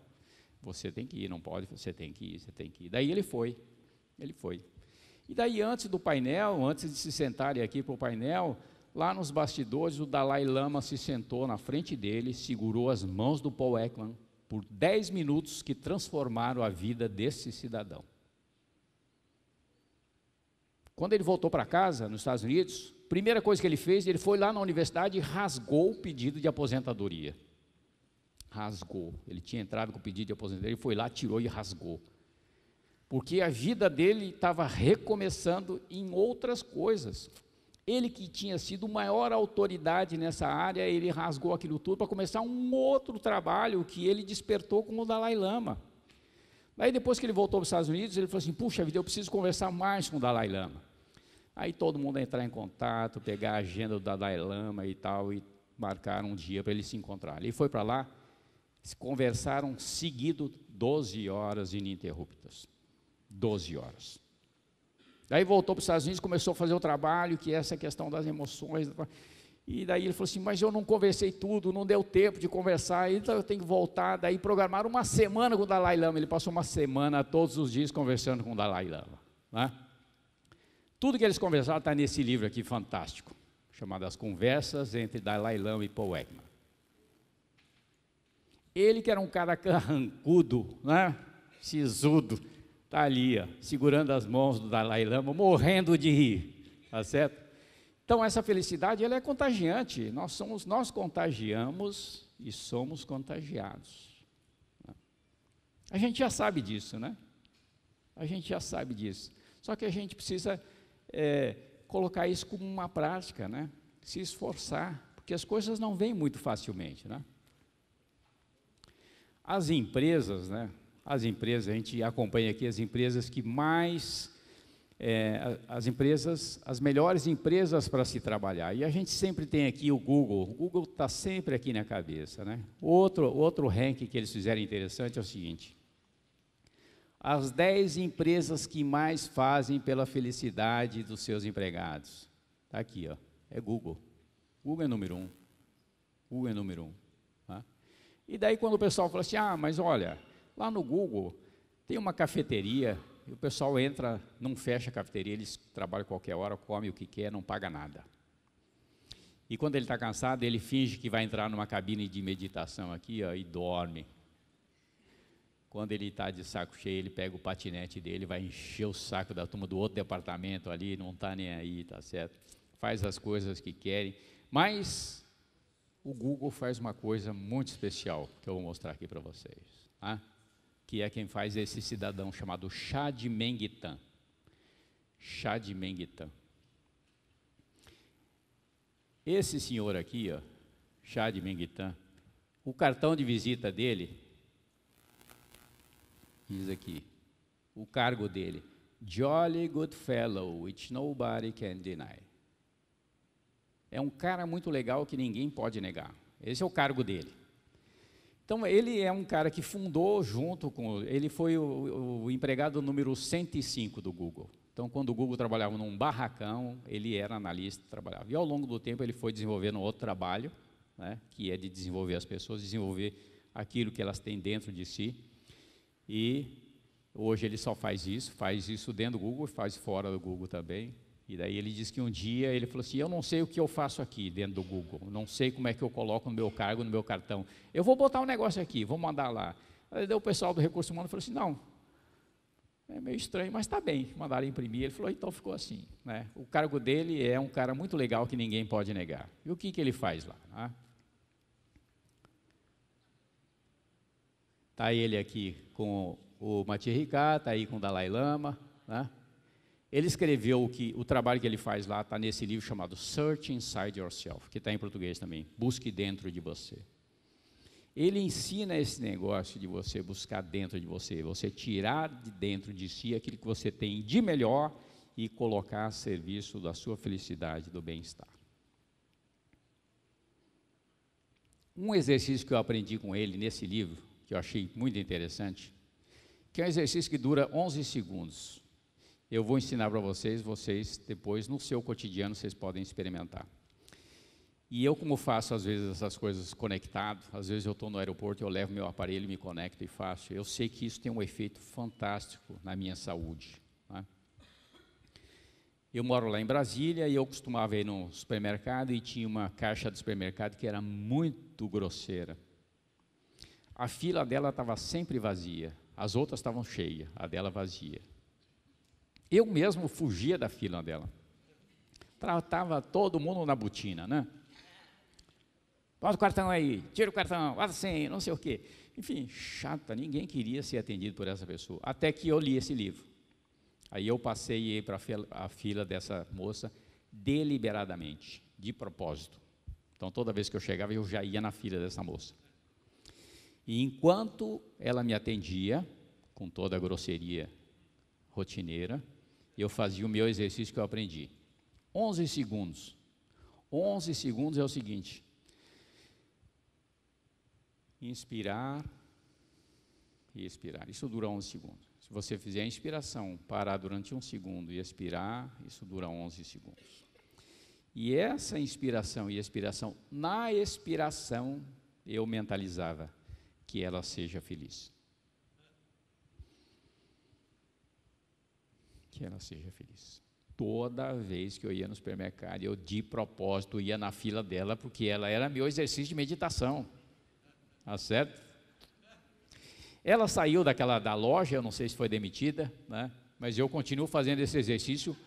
você tem que ir, não pode, você tem que ir, você tem que ir. Daí ele foi, ele foi. E daí, antes do painel, antes de se sentarem aqui para o painel, lá nos bastidores, o Dalai Lama se sentou na frente dele, segurou as mãos do Paul Ekman por 10 minutos que transformaram a vida desse cidadão. Quando ele voltou para casa, nos Estados Unidos, primeira coisa que ele fez, ele foi lá na universidade e rasgou o pedido de aposentadoria. Rasgou. Ele tinha entrado com o pedido de aposentadoria, ele foi lá, tirou e rasgou. Porque a vida dele estava recomeçando em outras coisas. Ele que tinha sido maior autoridade nessa área, ele rasgou aquilo tudo para começar um outro trabalho que ele despertou com o Dalai Lama. Daí depois que ele voltou para os Estados Unidos, ele falou assim: "Puxa vida, eu preciso conversar mais com o Dalai Lama". Aí todo mundo entrar em contato, pegar a agenda do Dalai Lama e tal, e marcar um dia para eles se encontrar. Ele foi para lá, se conversaram seguido 12 horas ininterruptas. 12 horas. Daí voltou para os Estados Unidos, começou a fazer o trabalho, que é essa questão das emoções. E daí ele falou assim: Mas eu não conversei tudo, não deu tempo de conversar, então eu tenho que voltar. Daí programaram uma semana com o Dalai Lama. Ele passou uma semana todos os dias conversando com o Dalai Lama. Né? Tudo que eles conversaram está nesse livro aqui fantástico, chamado As Conversas entre Dalai Lama e Paul Ekman. Ele que era um cara carrancudo, né? sisudo, está ali, ó, segurando as mãos do Dalai Lama, morrendo de rir, tá certo? Então essa felicidade ela é contagiante, nós, somos, nós contagiamos e somos contagiados. A gente já sabe disso, né? A gente já sabe disso. Só que a gente precisa é, colocar isso como uma prática, né? se esforçar, porque as coisas não vêm muito facilmente. Né? As empresas, né? as empresas, a gente acompanha aqui as empresas que mais, é, as empresas, as melhores empresas para se trabalhar. E a gente sempre tem aqui o Google, o Google está sempre aqui na cabeça. Né? Outro, outro ranking que eles fizeram interessante é o seguinte, as 10 empresas que mais fazem pela felicidade dos seus empregados. Está aqui, ó. é Google. Google é número um. Google é número um. Tá? E daí quando o pessoal fala assim, ah, mas olha, lá no Google tem uma cafeteria, e o pessoal entra, não fecha a cafeteria, eles trabalham qualquer hora, come o que quer, não paga nada. E quando ele está cansado, ele finge que vai entrar numa cabine de meditação aqui ó, e dorme. Quando ele está de saco cheio, ele pega o patinete dele, vai encher o saco da turma do outro departamento ali, não está nem aí, tá certo? Faz as coisas que querem. Mas o Google faz uma coisa muito especial que eu vou mostrar aqui para vocês, tá? que é quem faz esse cidadão chamado Chad Mengitan. Chad Mengitan. Esse senhor aqui, ó, Chad Mengitan, o cartão de visita dele diz aqui, o cargo dele, Jolly Good Fellow, which nobody can deny. É um cara muito legal que ninguém pode negar. Esse é o cargo dele. Então, ele é um cara que fundou junto com. Ele foi o, o empregado número 105 do Google. Então, quando o Google trabalhava num barracão, ele era analista, trabalhava. E ao longo do tempo, ele foi desenvolvendo outro trabalho, né, que é de desenvolver as pessoas, desenvolver aquilo que elas têm dentro de si. E hoje ele só faz isso, faz isso dentro do Google, faz fora do Google também. E daí ele disse que um dia ele falou assim: Eu não sei o que eu faço aqui dentro do Google, não sei como é que eu coloco no meu cargo, no meu cartão. Eu vou botar um negócio aqui, vou mandar lá. Aí o pessoal do recurso humano falou assim: Não, é meio estranho, mas está bem, mandaram imprimir. Ele falou: Então ficou assim. Né? O cargo dele é um cara muito legal que ninguém pode negar. E o que, que ele faz lá? Está né? ele aqui com o Mati Ricard, está aí com o Dalai Lama. Né? Ele escreveu que o trabalho que ele faz lá está nesse livro chamado Search Inside Yourself, que está em português também, Busque Dentro de Você. Ele ensina esse negócio de você buscar dentro de você, você tirar de dentro de si aquilo que você tem de melhor e colocar a serviço da sua felicidade, do bem-estar. Um exercício que eu aprendi com ele nesse livro, que eu achei muito interessante, que é um exercício que dura 11 segundos. Eu vou ensinar para vocês, vocês depois no seu cotidiano vocês podem experimentar. E eu, como faço às vezes essas coisas conectado, às vezes eu estou no aeroporto, eu levo meu aparelho, me conecto e faço. Eu sei que isso tem um efeito fantástico na minha saúde. Né? Eu moro lá em Brasília e eu costumava ir no supermercado e tinha uma caixa do supermercado que era muito grosseira. A fila dela estava sempre vazia, as outras estavam cheias, a dela vazia. Eu mesmo fugia da fila dela. Tratava todo mundo na botina, né? Bota o cartão aí, tira o cartão, bota sem, não sei o quê. Enfim, chata, ninguém queria ser atendido por essa pessoa. Até que eu li esse livro. Aí eu passei para a fila dessa moça deliberadamente, de propósito. Então toda vez que eu chegava, eu já ia na fila dessa moça. E enquanto ela me atendia, com toda a grosseria rotineira, eu fazia o meu exercício que eu aprendi. 11 segundos. 11 segundos é o seguinte: inspirar e expirar. Isso dura 11 segundos. Se você fizer a inspiração, parar durante um segundo e expirar, isso dura 11 segundos. E essa inspiração e expiração, na expiração, eu mentalizava: que ela seja feliz. Que ela seja feliz. Toda vez que eu ia no supermercado, eu de propósito ia na fila dela, porque ela era meu exercício de meditação. Tá certo? Ela saiu daquela da loja, eu não sei se foi demitida, né? mas eu continuo fazendo esse exercício.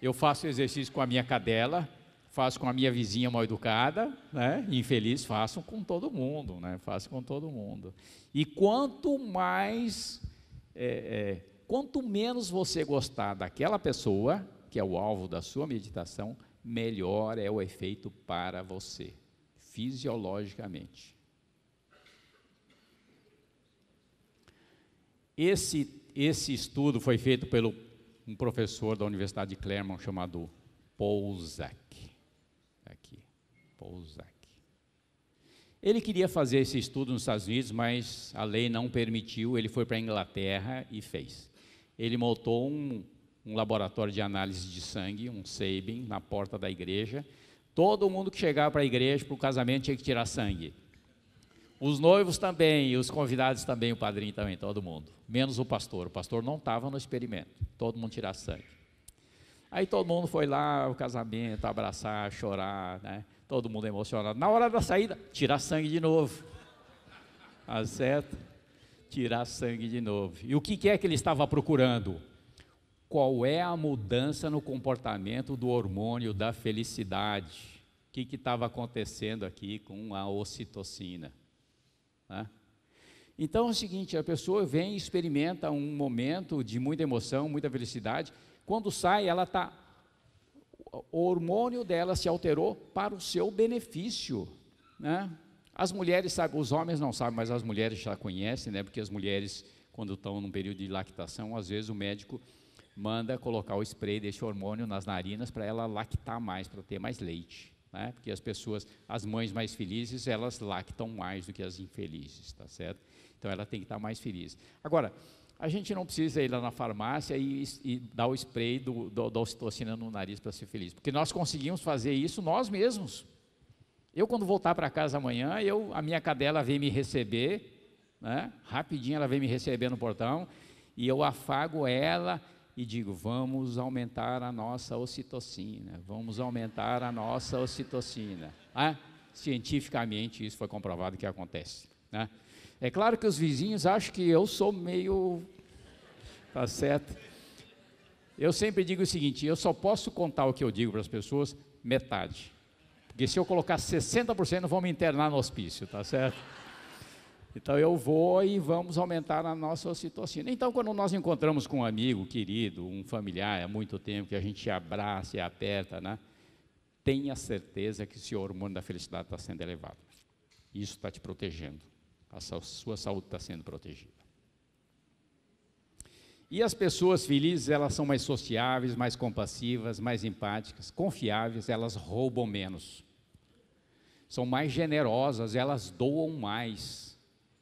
Eu faço exercício com a minha cadela, faço com a minha vizinha mal educada, né? infeliz, faço com todo mundo, né? faço com todo mundo. E quanto mais, é, é, quanto menos você gostar daquela pessoa, que é o alvo da sua meditação, melhor é o efeito para você, fisiologicamente. Esse, esse estudo foi feito pelo um professor da Universidade de Clermont chamado Polzak. Prozac. Ele queria fazer esse estudo nos Estados Unidos, mas a lei não permitiu, ele foi para a Inglaterra e fez. Ele montou um, um laboratório de análise de sangue, um SABIN, na porta da igreja. Todo mundo que chegava para a igreja, para o casamento, tinha que tirar sangue. Os noivos também, os convidados também, o padrinho também, todo mundo. Menos o pastor. O pastor não estava no experimento. Todo mundo tirar sangue. Aí todo mundo foi lá, o casamento, abraçar, chorar, né? todo mundo emocionado. Na hora da saída, tirar sangue de novo. Tá certo? Tirar sangue de novo. E o que é que ele estava procurando? Qual é a mudança no comportamento do hormônio da felicidade? O que estava acontecendo aqui com a ocitocina? Né? Então é o seguinte: a pessoa vem e experimenta um momento de muita emoção, muita felicidade. Quando sai, ela está o hormônio dela se alterou para o seu benefício, né? As mulheres sabem, os homens não sabem, mas as mulheres já conhecem, né? Porque as mulheres, quando estão num período de lactação, às vezes o médico manda colocar o spray desse hormônio nas narinas para ela lactar mais, para ter mais leite, né? Porque as pessoas, as mães mais felizes, elas lactam mais do que as infelizes, tá certo? Então ela tem que estar mais feliz. Agora, a gente não precisa ir lá na farmácia e, e dar o spray do, do, da ocitocina no nariz para ser feliz, porque nós conseguimos fazer isso nós mesmos. Eu, quando voltar para casa amanhã, eu, a minha cadela vem me receber, né? rapidinho ela vem me receber no portão, e eu afago ela e digo: vamos aumentar a nossa ocitocina, vamos aumentar a nossa ocitocina. Ah, cientificamente, isso foi comprovado que acontece. Né? É claro que os vizinhos acham que eu sou meio. Tá certo? Eu sempre digo o seguinte: eu só posso contar o que eu digo para as pessoas metade. Porque se eu colocar 60%, vão me internar no hospício, tá certo? Então eu vou e vamos aumentar a nossa situação. Então, quando nós encontramos com um amigo querido, um familiar há muito tempo, que a gente abraça e aperta, né? tenha certeza que o seu hormônio da felicidade está sendo elevado. Isso está te protegendo a sua saúde está sendo protegida. E as pessoas felizes, elas são mais sociáveis, mais compassivas, mais empáticas, confiáveis, elas roubam menos. São mais generosas, elas doam mais.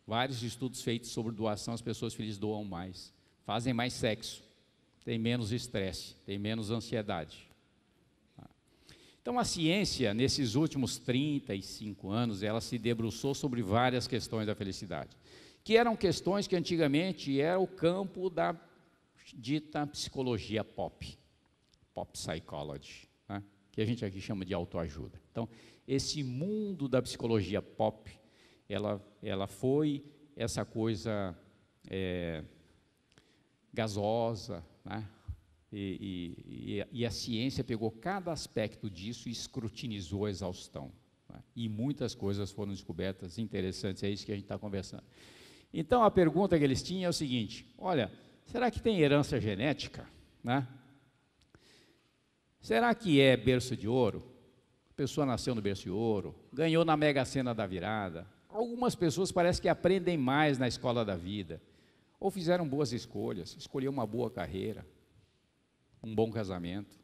Vários estudos feitos sobre doação, as pessoas felizes doam mais. Fazem mais sexo, têm menos estresse, têm menos ansiedade. Então a ciência, nesses últimos 35 anos, ela se debruçou sobre várias questões da felicidade, que eram questões que antigamente era o campo da dita psicologia pop, pop psychology, né? que a gente aqui chama de autoajuda. Então, esse mundo da psicologia pop, ela, ela foi essa coisa é, gasosa, né? E, e, e, a ciência pegou cada aspecto disso e escrutinizou a exaustão. Né? E muitas coisas foram descobertas interessantes, é isso que a gente está conversando. Então a pergunta que eles tinham é o seguinte: olha, será que tem herança genética? Né? Será que é berço de ouro? A pessoa nasceu no berço de ouro, ganhou na mega sena da virada. Algumas pessoas parece que aprendem mais na escola da vida, ou fizeram boas escolhas, escolheu uma boa carreira, um bom casamento,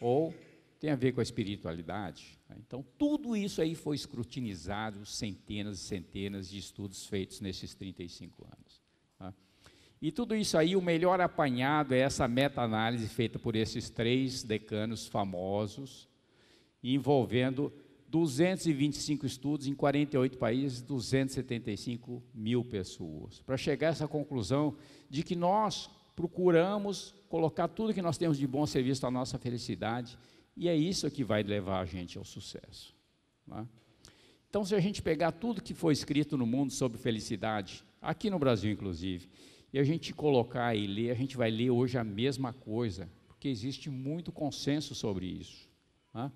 ou tem a ver com a espiritualidade. Né? Então, tudo isso aí foi escrutinizado, centenas e centenas de estudos feitos nesses 35 anos. Tá? E tudo isso aí, o melhor apanhado é essa meta-análise feita por esses três decanos famosos, envolvendo 225 estudos em 48 países, 275 mil pessoas, para chegar a essa conclusão de que nós procuramos colocar tudo que nós temos de bom serviço à nossa felicidade, e é isso que vai levar a gente ao sucesso. Tá? Então, se a gente pegar tudo que foi escrito no mundo sobre felicidade, aqui no Brasil inclusive, e a gente colocar e ler, a gente vai ler hoje a mesma coisa, porque existe muito consenso sobre isso. Tá?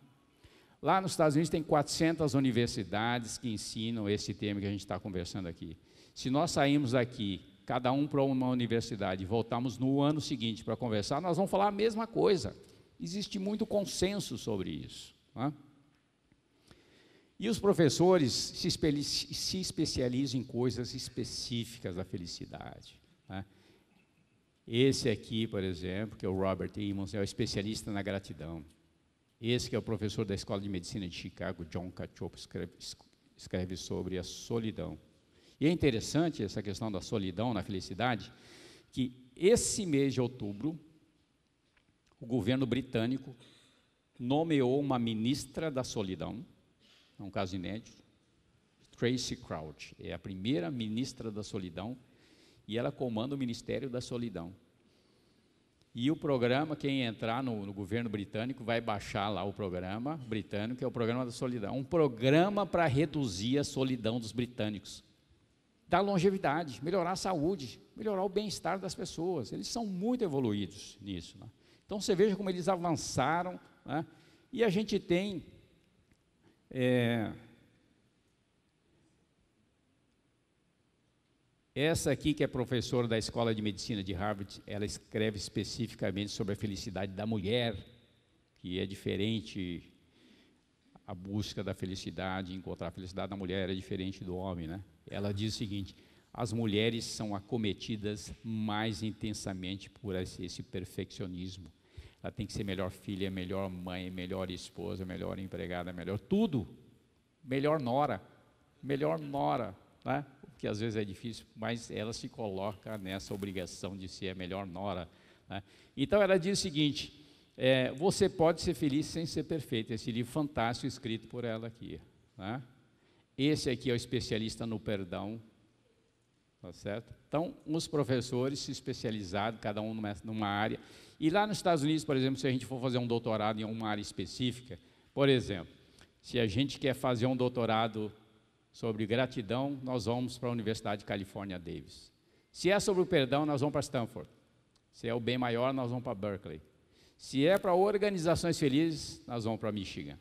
Lá nos Estados Unidos tem 400 universidades que ensinam esse tema que a gente está conversando aqui. Se nós sairmos aqui cada um para uma universidade, voltamos no ano seguinte para conversar, nós vamos falar a mesma coisa. Existe muito consenso sobre isso. Né? E os professores se, se, especializam em coisas específicas da felicidade. Né? Esse aqui, por exemplo, que é o Robert Emmons, é o especialista na gratidão. Esse que é o professor da Escola de Medicina de Chicago, John Cacioppo, escreve, escreve sobre a solidão. E é interessante essa questão da solidão na felicidade, que esse mês de outubro, o governo britânico nomeou uma ministra da solidão, é um caso inédito, Tracy Crouch, é a primeira ministra da solidão, e ela comanda o Ministério da Solidão. E o programa, quem entrar no, no, governo britânico, vai baixar lá o programa britânico, que é o programa da solidão. Um programa para reduzir a solidão dos britânicos dar longevidade, melhorar a saúde, melhorar o bem-estar das pessoas. Eles são muito evoluídos nisso. Né? Então você veja como eles avançaram. Né? E a gente tem. É, essa aqui, que é professora da Escola de Medicina de Harvard, ela escreve especificamente sobre a felicidade da mulher, que é diferente a busca da felicidade, encontrar a felicidade da mulher é diferente do homem, né? ela diz o seguinte: as mulheres são acometidas mais intensamente por esse, esse perfeccionismo. Ela tem que ser melhor filha, melhor mãe, melhor esposa, melhor empregada, melhor tudo, melhor nora, melhor nora, né? que às vezes é difícil, mas ela se coloca nessa obrigação de ser a melhor nora. Né? Então ela diz o seguinte: é, você pode ser feliz sem ser perfeito. Esse livro fantástico escrito por ela aqui. Né? Esse aqui é o especialista no perdão, tá certo? Então, os professores se especializados, cada um numa, numa área. E lá nos Estados Unidos, por exemplo, se a gente for fazer um doutorado em uma área específica, por exemplo, se a gente quer fazer um doutorado sobre gratidão, nós vamos para a Universidade de Califórnia Davis. Se é sobre o perdão, nós vamos para Stanford. Se é o bem maior, nós vamos para Berkeley. Se é para organizações felizes, nós vamos para Michigan.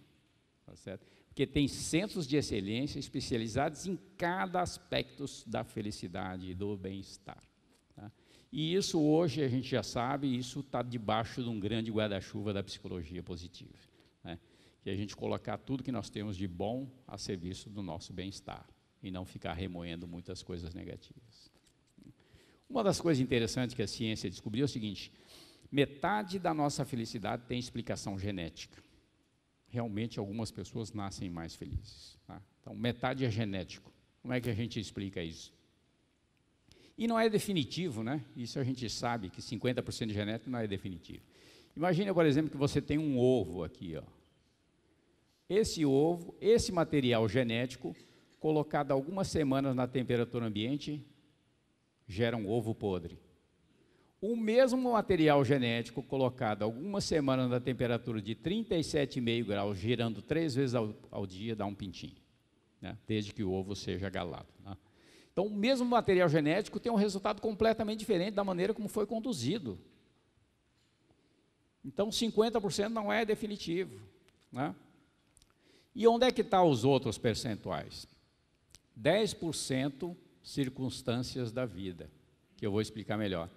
Tá certo? que tem centros de excelência especializados em cada aspecto da felicidade e do bem-estar. Tá? E isso hoje a gente já sabe, isso está debaixo de um grande guarda-chuva da psicologia positiva, né? que é a gente colocar tudo que nós temos de bom a serviço do nosso bem-estar e não ficar remoendo muitas coisas negativas. Uma das coisas interessantes que a ciência descobriu é o seguinte: metade da nossa felicidade tem explicação genética realmente algumas pessoas nascem mais felizes. Tá? Então, metade é genético. Como é que a gente explica isso? E não é definitivo, né? Isso a gente sabe que 50% de genético não é definitivo. Imagina, por exemplo, que você tem um ovo aqui, ó. Esse ovo, esse material genético, colocado algumas semanas na temperatura ambiente, gera um ovo podre. O mesmo material genético colocado algumas semanas na temperatura de 37,5 graus, girando três vezes ao, ao dia, dá um pintinho, né? desde que o ovo seja galado. Né? Então, o mesmo material genético tem um resultado completamente diferente da maneira como foi conduzido. Então, 50% não é definitivo. Né? E onde é que estão tá os outros percentuais? 10% circunstâncias da vida, que eu vou explicar melhor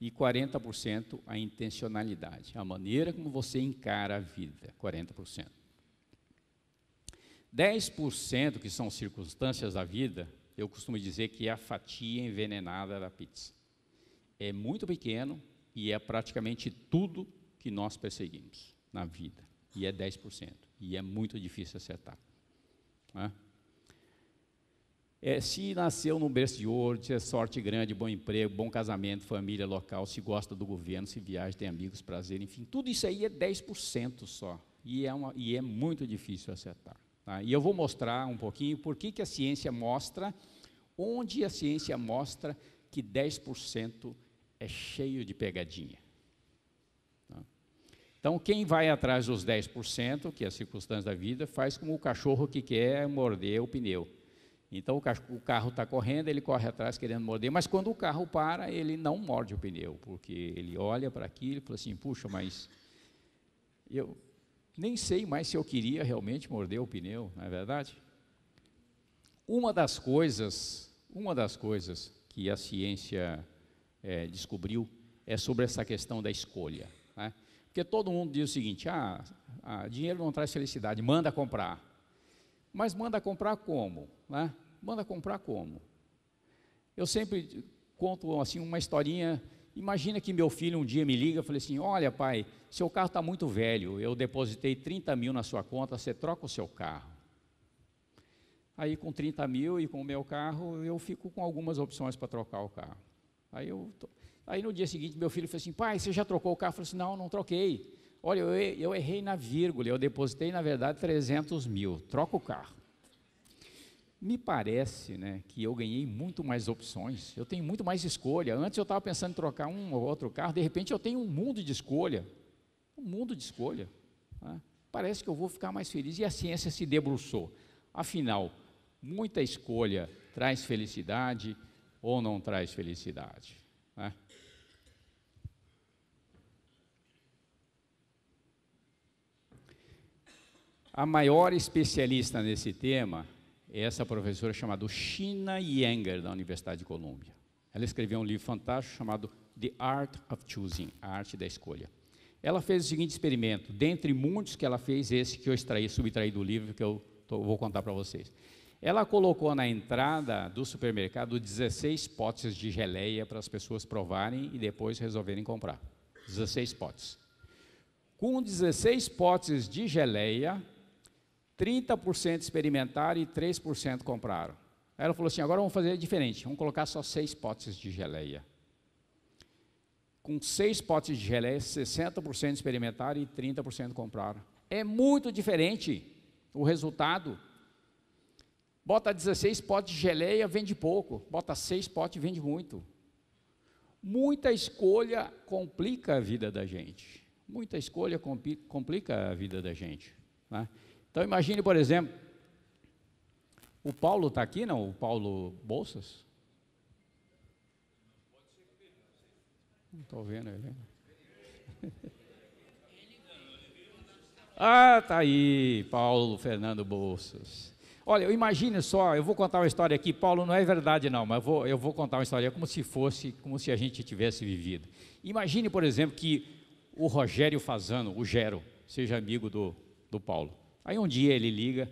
e 40% a intencionalidade, a maneira como você encara a vida, 40%. 10% que são circunstâncias da vida, eu costumo dizer que é a fatia envenenada da pizza. É muito pequeno e é praticamente tudo que nós perseguimos na vida. E é 10%. E é muito difícil acertar. Não é? É, se nasceu num berço de ouro, se é sorte grande, bom emprego, bom casamento, família local, se gosta do governo, se viaja, tem amigos, prazer, enfim, tudo isso aí é 10% só. E é, uma, e é muito difícil acertar. Tá? E eu vou mostrar um pouquinho por que, que a ciência mostra, onde a ciência mostra que 10% é cheio de pegadinha. Tá? Então, quem vai atrás dos 10%, que é a circunstância da vida, faz como o cachorro que quer morder o pneu então o carro está correndo, ele corre atrás querendo morder, mas quando o carro para, ele não morde o pneu, porque ele olha para aquilo e fala assim: puxa, mas eu nem sei mais se eu queria realmente morder o pneu, não é verdade? Uma das coisas, uma das coisas que a ciência é, descobriu é sobre essa questão da escolha. Né? Porque todo mundo diz o seguinte: ah, ah, dinheiro não traz felicidade, manda comprar. Mas manda comprar como? Né? Manda comprar como? Eu sempre conto assim uma historinha. Imagina que meu filho um dia me liga e fala assim: Olha, pai, seu carro está muito velho. Eu depositei 30 mil na sua conta, você troca o seu carro. Aí, com 30 mil e com o meu carro, eu fico com algumas opções para trocar o carro. Aí, eu Aí, no dia seguinte, meu filho falou assim: Pai, você já trocou o carro? Eu falei assim: Não, não troquei. Olha, eu, eu errei na vírgula, eu depositei, na verdade, 300 mil. Troca o carro me parece né, que eu ganhei muito mais opções, eu tenho muito mais escolha. Antes eu estava pensando em trocar um ou outro carro, de repente eu tenho um mundo de escolha. Um mundo de escolha. Né? Parece que eu vou ficar mais feliz. E a ciência se debruçou. Afinal, muita escolha traz felicidade ou não traz felicidade? Né? A maior especialista nesse tema essa professora chamada China Yenger, da Universidade de Colômbia. Ela escreveu um livro fantástico chamado The Art of Choosing, A Arte da Escolha. Ela fez o seguinte experimento, dentre muitos que ela fez, esse que eu extraí, subtraí do livro, que eu tô, vou contar para vocês. Ela colocou na entrada do supermercado 16 potes de geleia para as pessoas provarem e depois resolverem comprar. 16 potes. Com 16 potes de geleia, 30% experimentaram e 3% compraram. Aí ela falou assim: agora vamos fazer diferente, vamos colocar só seis potes de geleia. Com seis potes de geleia, 60% experimentaram e 30% compraram. É muito diferente o resultado. Bota 16 potes de geleia, vende pouco. Bota 6 potes, vende muito. Muita escolha complica a vida da gente. Muita escolha complica a vida da gente. Né? Então imagine, por exemplo, o Paulo está aqui, não? O Paulo Bolsas? Não estou vendo ele. ah, tá aí, Paulo Fernando Bolsas. Olha, imagine só, eu vou contar uma história aqui, Paulo, não é verdade não, mas eu vou, eu vou contar uma história como se fosse, como se a gente tivesse vivido. Imagine, por exemplo, que o Rogério Fazano, o Gero, seja amigo do, do Paulo. Aí um dia ele liga,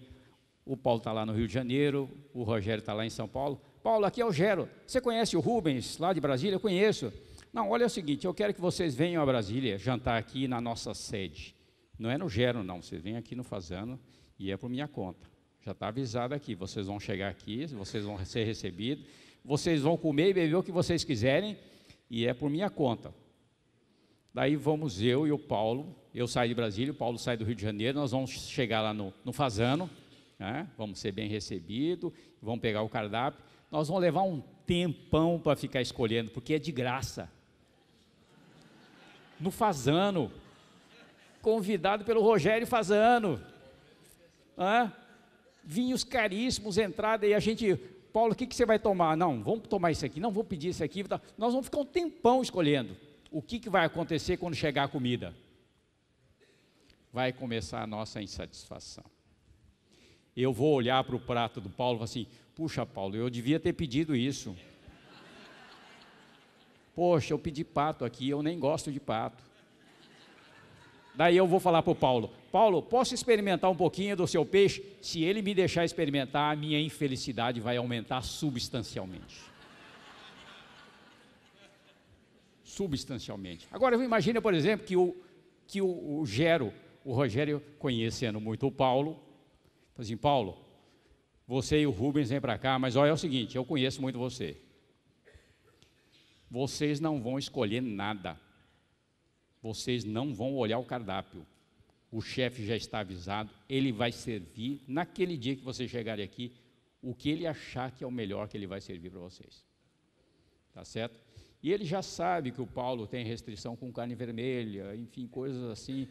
o Paulo está lá no Rio de Janeiro, o Rogério está lá em São Paulo. Paulo, aqui é o Gero. Você conhece o Rubens, lá de Brasília? Eu conheço. Não, olha é o seguinte, eu quero que vocês venham a Brasília jantar aqui na nossa sede. Não é no Gero, não. Vocês vêm aqui no Fazano e é por minha conta. Já está avisado aqui. Vocês vão chegar aqui, vocês vão ser recebidos, vocês vão comer e beber o que vocês quiserem e é por minha conta. Daí vamos eu e o Paulo, eu saio de Brasília, o Paulo sai do Rio de Janeiro, nós vamos chegar lá no, no Fazano, né? vamos ser bem recebidos, vamos pegar o cardápio. Nós vamos levar um tempão para ficar escolhendo, porque é de graça. No Fazano, convidado pelo Rogério Fazano. Vinhos caríssimos, entrada, e a gente, Paulo, o que, que você vai tomar? Não, vamos tomar isso aqui, não, vou pedir isso aqui. Nós vamos ficar um tempão escolhendo o que, que vai acontecer quando chegar a comida? Vai começar a nossa insatisfação. Eu vou olhar para o prato do Paulo e falar assim: puxa, Paulo, eu devia ter pedido isso. Poxa, eu pedi pato aqui, eu nem gosto de pato. Daí eu vou falar para o Paulo: Paulo, posso experimentar um pouquinho do seu peixe? Se ele me deixar experimentar, a minha infelicidade vai aumentar substancialmente. substancialmente. Agora, imagine, por exemplo, que o, que o, o Gero, o Rogério, conhecendo muito o Paulo, falou assim, Paulo, você e o Rubens vêm para cá, mas olha é o seguinte, eu conheço muito você. Vocês não vão escolher nada. Vocês não vão olhar o cardápio. O chefe já está avisado, ele vai servir naquele dia que vocês chegarem aqui o que ele achar que é o melhor que ele vai servir para vocês. Tá certo? E ele já sabe que o Paulo tem restrição com carne vermelha, enfim, coisas assim.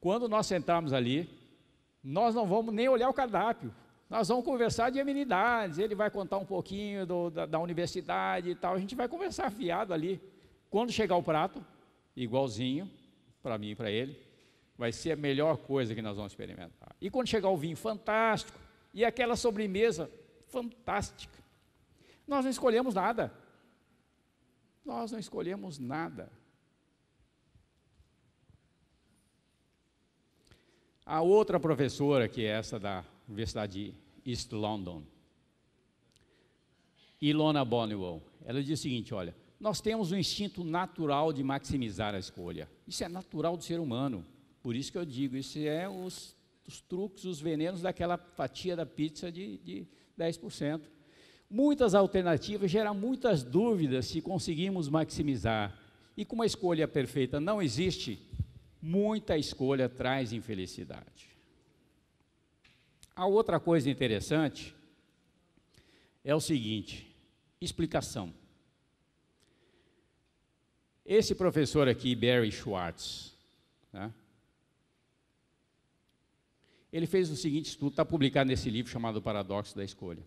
Quando nós sentarmos ali, nós não vamos nem olhar o cardápio. Nós vamos conversar de amenidades, ele vai contar um pouquinho do, da, da universidade e tal. A gente vai conversar fiado ali. Quando chegar o prato, igualzinho, para mim e para ele, vai ser a melhor coisa que nós vamos experimentar. E quando chegar o vinho, fantástico. E aquela sobremesa, fantástica. Nós não escolhemos nada. Nós não escolhemos nada. A outra professora, que é essa da Universidade de East London, Ilona Bonewell, ela diz o seguinte: olha, nós temos um instinto natural de maximizar a escolha. Isso é natural do ser humano. Por isso que eu digo, isso é os, os truques, os venenos daquela fatia da pizza de, de 10%. Muitas alternativas geram muitas dúvidas se conseguimos maximizar. E como a escolha perfeita não existe, muita escolha traz infelicidade. A outra coisa interessante é o seguinte: explicação. Esse professor aqui, Barry Schwartz, né, ele fez o seguinte estudo, está publicado nesse livro chamado Paradoxo da Escolha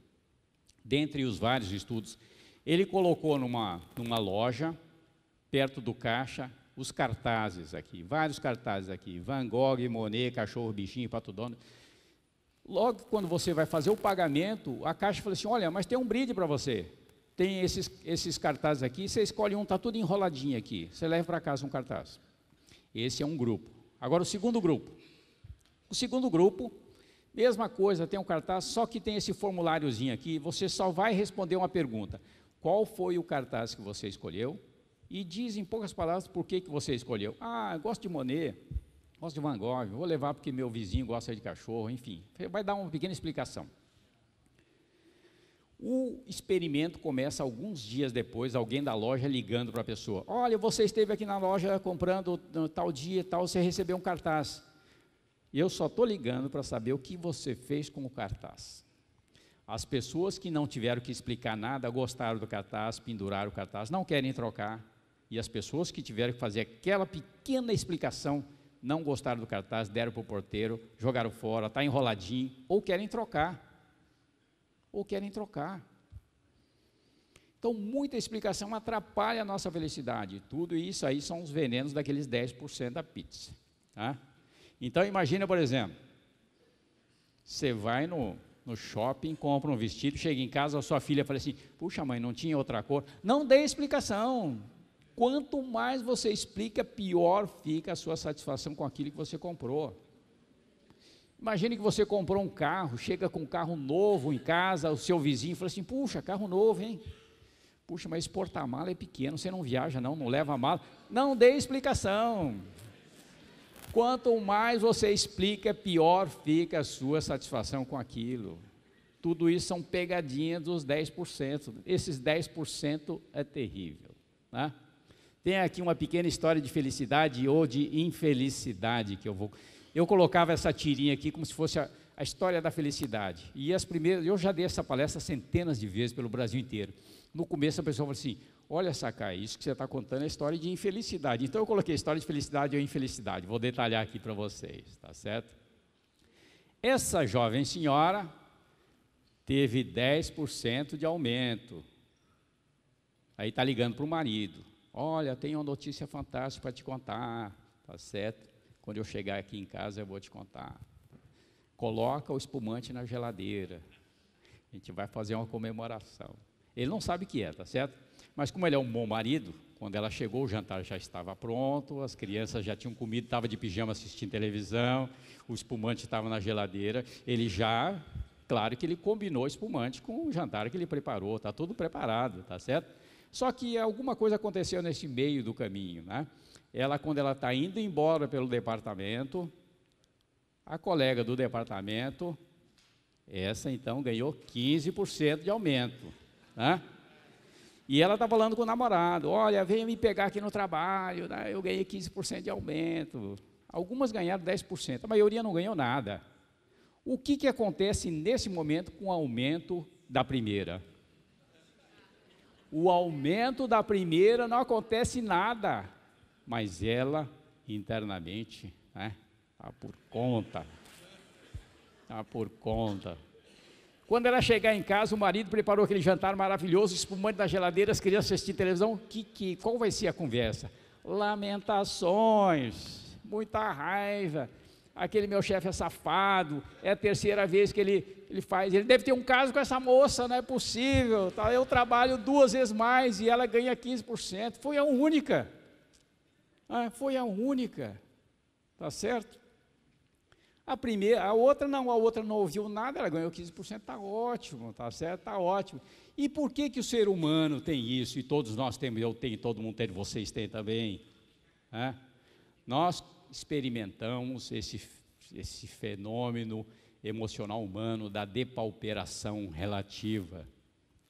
dentre os vários estudos, ele colocou numa, numa loja, perto do caixa, os cartazes aqui, vários cartazes aqui, Van Gogh, Monet, Cachorro, Bichinho, Pato Dono. Logo, quando você vai fazer o pagamento, a caixa falou assim, olha, mas tem um brinde para você. Tem esses, esses cartazes aqui, você escolhe um, está tudo enroladinho aqui. Você leva para casa um cartaz. Esse é um grupo. Agora, o segundo grupo. O segundo grupo Mesma coisa, tem um cartaz, só que tem esse formuláriozinho aqui, você só vai responder uma pergunta. Qual foi o cartaz que você escolheu? E diz em poucas palavras por que, que você escolheu. Ah, gosto de Monet, gosto de Van Gogh, vou levar porque meu vizinho gosta de cachorro, enfim. Vai dar uma pequena explicação. O experimento começa alguns dias depois, alguém da loja ligando para a pessoa. Olha, você esteve aqui na loja comprando ah, tal dia e tal, você recebeu um cartaz. E eu só estou ligando para saber o que você fez com o cartaz. As pessoas que não tiveram que explicar nada gostaram do cartaz, penduraram o cartaz, não querem trocar. E as pessoas que tiveram que fazer aquela pequena explicação não gostaram do cartaz, deram para o porteiro, jogaram fora, está enroladinho, ou querem trocar. Ou querem trocar. Então, muita explicação atrapalha a nossa felicidade. Tudo isso aí são os venenos daqueles 10% da pizza. Tá? Então imagina, por exemplo, você vai no, no shopping, compra um vestido, chega em casa, a sua filha fala assim, puxa mãe, não tinha outra cor. Não dê explicação. Quanto mais você explica, pior fica a sua satisfação com aquilo que você comprou. Imagine que você comprou um carro, chega com um carro novo em casa, o seu vizinho fala assim: puxa, carro novo, hein? Puxa, mas esse porta-mala é pequeno, você não viaja, não, não leva mala. Não dê explicação. Quanto mais você explica, é pior fica a sua satisfação com aquilo. Tudo isso são pegadinhas dos 10%. Esses 10% é terrível. Né? Tem aqui uma pequena história de felicidade ou de infelicidade que eu vou. Eu colocava essa tirinha aqui como se fosse a, a história da felicidade. E as primeiras, eu já dei essa palestra centenas de vezes pelo Brasil inteiro. No começo a pessoa falou assim: Olha, Sakai, isso que você está contando é história de infelicidade. Então eu coloquei história de felicidade ou infelicidade. Vou detalhar aqui para vocês, tá certo? Essa jovem senhora teve 10% de aumento. Aí está ligando para o marido. Olha, tenho uma notícia fantástica para te contar, tá certo? Quando eu chegar aqui em casa eu vou te contar. Coloca o espumante na geladeira. A gente vai fazer uma comemoração. Ele não sabe o que é, tá certo? Mas como ele é um bom marido, quando ela chegou, o jantar já estava pronto, as crianças já tinham comido, estava de pijama assistindo televisão, o espumante estava na geladeira. Ele já, claro que ele combinou o espumante com o jantar que ele preparou, está tudo preparado, tá certo? Só que alguma coisa aconteceu nesse meio do caminho, né? Ela, quando ela está indo embora pelo departamento, a colega do departamento, essa então ganhou 15% de aumento, né? E ela está falando com o namorado: olha, venha me pegar aqui no trabalho, né? eu ganhei 15% de aumento. Algumas ganharam 10%, a maioria não ganhou nada. O que, que acontece nesse momento com o aumento da primeira? O aumento da primeira não acontece nada, mas ela internamente está né? Tá por conta. Está por conta. Quando ela chegar em casa, o marido preparou aquele jantar maravilhoso, espumante da geladeira, as crianças assistindo televisão. Que, que, qual vai ser a conversa? Lamentações, muita raiva. Aquele meu chefe é safado, é a terceira vez que ele, ele faz. Ele deve ter um caso com essa moça, não é possível. Tá, eu trabalho duas vezes mais e ela ganha 15%. Foi a única. Ah, foi a única. Tá certo? A primeira, a outra não, a outra não ouviu nada, ela ganhou 15%, está ótimo, tá certo? Está ótimo. E por que que o ser humano tem isso? E todos nós temos, eu tenho, todo mundo tem, vocês têm também. Né? Nós experimentamos esse, esse fenômeno emocional humano da depauperação relativa.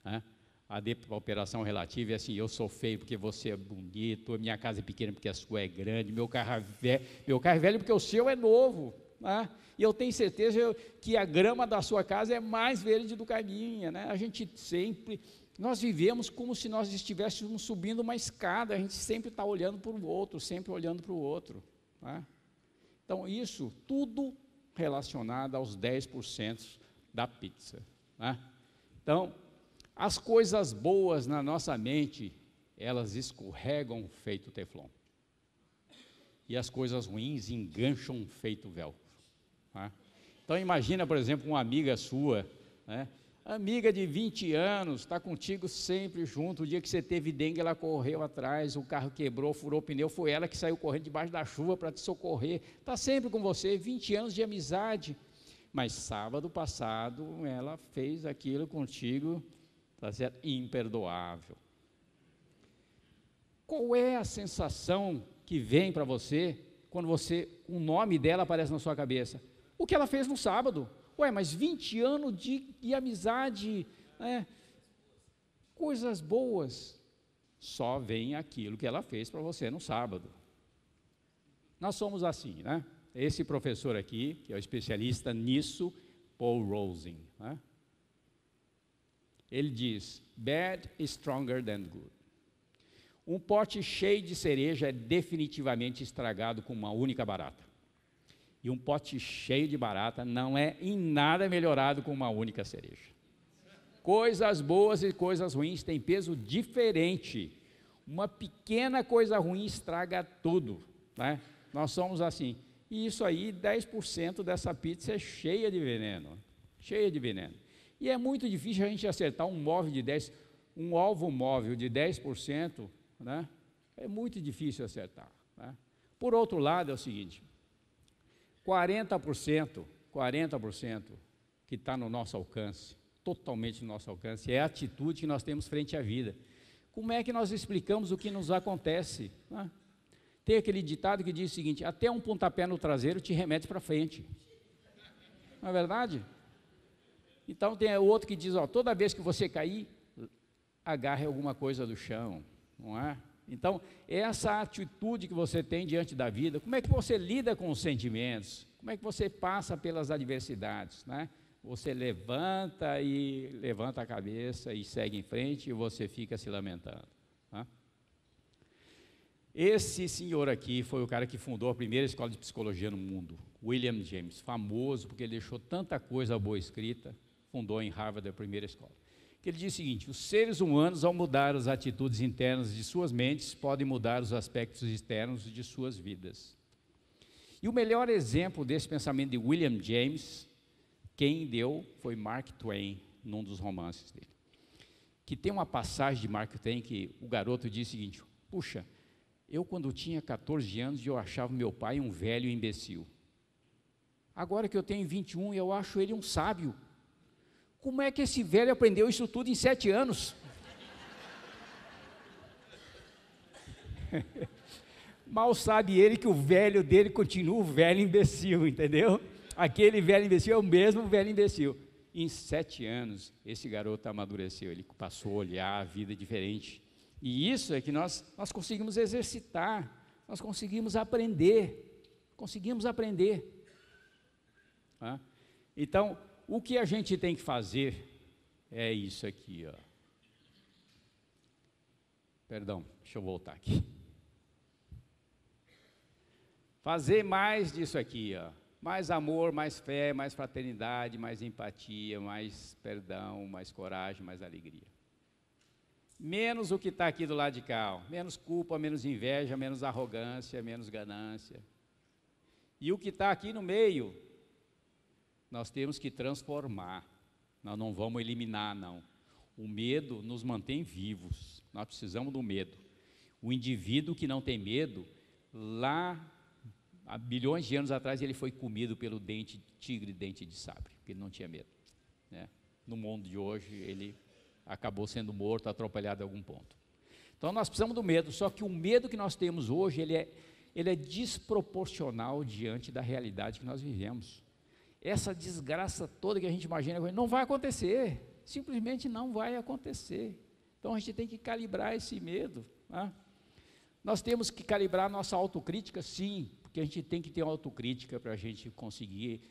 Né? A depauperação relativa é assim: eu sou feio porque você é bonito, minha casa é pequena porque a sua é grande, meu carro é velho, meu carro é velho porque o seu é novo. Né? E eu tenho certeza que a grama da sua casa é mais verde do que a minha. Né? A gente sempre, nós vivemos como se nós estivéssemos subindo uma escada, a gente sempre está olhando para o outro, sempre olhando para o outro. Né? Então, isso tudo relacionado aos 10% da pizza. Né? Então, as coisas boas na nossa mente, elas escorregam feito teflon. E as coisas ruins engancham feito véu. Né? Então imagina, por exemplo, uma amiga sua, né? amiga de 20 anos, está contigo sempre junto. O dia que você teve dengue, ela correu atrás, o carro quebrou, furou o pneu, foi ela que saiu correndo debaixo da chuva para te socorrer. Está sempre com você, 20 anos de amizade. Mas sábado passado ela fez aquilo contigo, está certo? Imperdoável. Qual é a sensação que vem para você quando você o nome dela aparece na sua cabeça? o que ela fez no sábado. Ué, mas 20 anos de, de amizade, né? coisas boas, só vem aquilo que ela fez para você no sábado. Nós somos assim, né? Esse professor aqui, que é o especialista nisso, Paul Rosen, né? ele diz: Bad is stronger than good. Um pote cheio de cereja é definitivamente estragado com uma única barata e um pote cheio de barata não é em nada melhorado com uma única cereja. Coisas boas e coisas ruins têm peso diferente. Uma pequena coisa ruim estraga tudo. Né? Nós somos assim. E isso aí, 10% dessa pizza é cheia de veneno. Cheia de veneno. E é muito difícil a gente acertar um móvel de 10%, um alvo móvel de 10%, né? é muito difícil acertar. Né? Por outro lado, é o seguinte: 40%, 40% que está no nosso alcance, totalmente no nosso alcance, é a atitude que nós temos frente à vida. Como é que nós explicamos o que nos acontece? Né? Tem aquele ditado que diz o seguinte: até um pontapé no traseiro te remete para frente. Não é verdade? Então tem outro que diz: ó, toda vez que você cair, agarre alguma coisa do chão, não é? Então, essa atitude que você tem diante da vida, como é que você lida com os sentimentos? Como é que você passa pelas adversidades, né? Você levanta e levanta a cabeça e segue em frente e você fica se lamentando. Né? Esse senhor aqui foi o cara que fundou a primeira escola de psicologia no mundo, William James, famoso porque ele deixou tanta coisa boa escrita, fundou em Harvard a primeira escola que ele diz o seguinte: os seres humanos, ao mudar as atitudes internas de suas mentes, podem mudar os aspectos externos de suas vidas. E o melhor exemplo desse pensamento de William James, quem deu foi Mark Twain, num dos romances dele. Que tem uma passagem de Mark Twain que o garoto diz o seguinte: Puxa, eu quando tinha 14 anos eu achava meu pai um velho imbecil. Agora que eu tenho 21, eu acho ele um sábio como é que esse velho aprendeu isso tudo em sete anos? Mal sabe ele que o velho dele continua o velho imbecil, entendeu? Aquele velho imbecil é o mesmo velho imbecil. Em sete anos, esse garoto amadureceu, ele passou a olhar a vida diferente. E isso é que nós, nós conseguimos exercitar, nós conseguimos aprender, conseguimos aprender. Então, o que a gente tem que fazer é isso aqui, ó. Perdão, deixa eu voltar aqui. Fazer mais disso aqui, ó. Mais amor, mais fé, mais fraternidade, mais empatia, mais perdão, mais coragem, mais alegria. Menos o que está aqui do lado de cá. Ó. Menos culpa, menos inveja, menos arrogância, menos ganância. E o que está aqui no meio, nós temos que transformar. Nós não vamos eliminar, não. O medo nos mantém vivos. Nós precisamos do medo. O indivíduo que não tem medo, lá há bilhões de anos atrás, ele foi comido pelo dente tigre, dente de sabre, porque ele não tinha medo. Né? No mundo de hoje, ele acabou sendo morto, atropelado em algum ponto. Então nós precisamos do medo, só que o medo que nós temos hoje, ele é, ele é desproporcional diante da realidade que nós vivemos essa desgraça toda que a gente imagina, não vai acontecer. Simplesmente não vai acontecer. Então a gente tem que calibrar esse medo. Né? Nós temos que calibrar nossa autocrítica, sim, porque a gente tem que ter autocrítica para a gente conseguir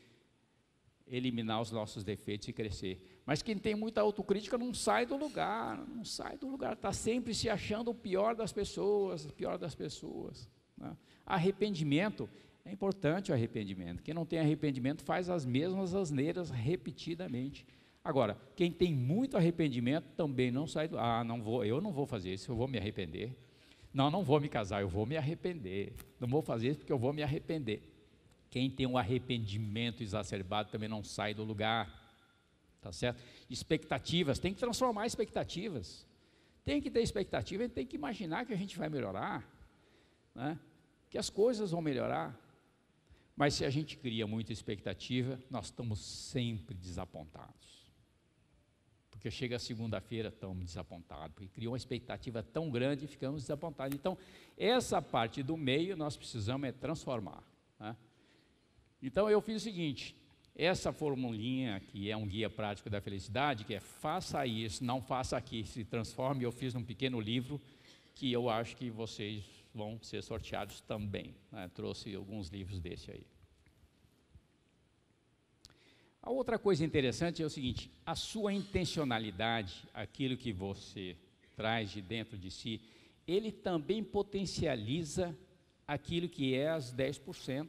eliminar os nossos defeitos e crescer. Mas quem tem muita autocrítica não sai do lugar, não sai do lugar, está sempre se achando o pior das pessoas, o pior das pessoas. Né? Arrependimento é importante o arrependimento. Quem não tem arrependimento faz as mesmas asneiras repetidamente. Agora, quem tem muito arrependimento também não sai do. Ah, não vou, eu não vou fazer isso, eu vou me arrepender. Não, não vou me casar, eu vou me arrepender. Não vou fazer isso porque eu vou me arrepender. Quem tem um arrependimento exacerbado também não sai do lugar. Tá certo? Expectativas, tem que transformar expectativas. Tem que ter expectativa, tem que imaginar que a gente vai melhorar, né? que as coisas vão melhorar. Mas se a gente cria muita expectativa, nós estamos sempre desapontados. Porque chega a segunda-feira, estamos desapontados, porque criou uma expectativa tão grande e ficamos desapontados. Então, essa parte do meio nós precisamos é transformar. Né? Então, eu fiz o seguinte: essa formulinha que é um guia prático da felicidade, que é faça isso, não faça aqui, se transforme, eu fiz num pequeno livro que eu acho que vocês vão ser sorteados também. Né? Trouxe alguns livros desse aí. A outra coisa interessante é o seguinte: a sua intencionalidade, aquilo que você traz de dentro de si, ele também potencializa aquilo que é as 10%.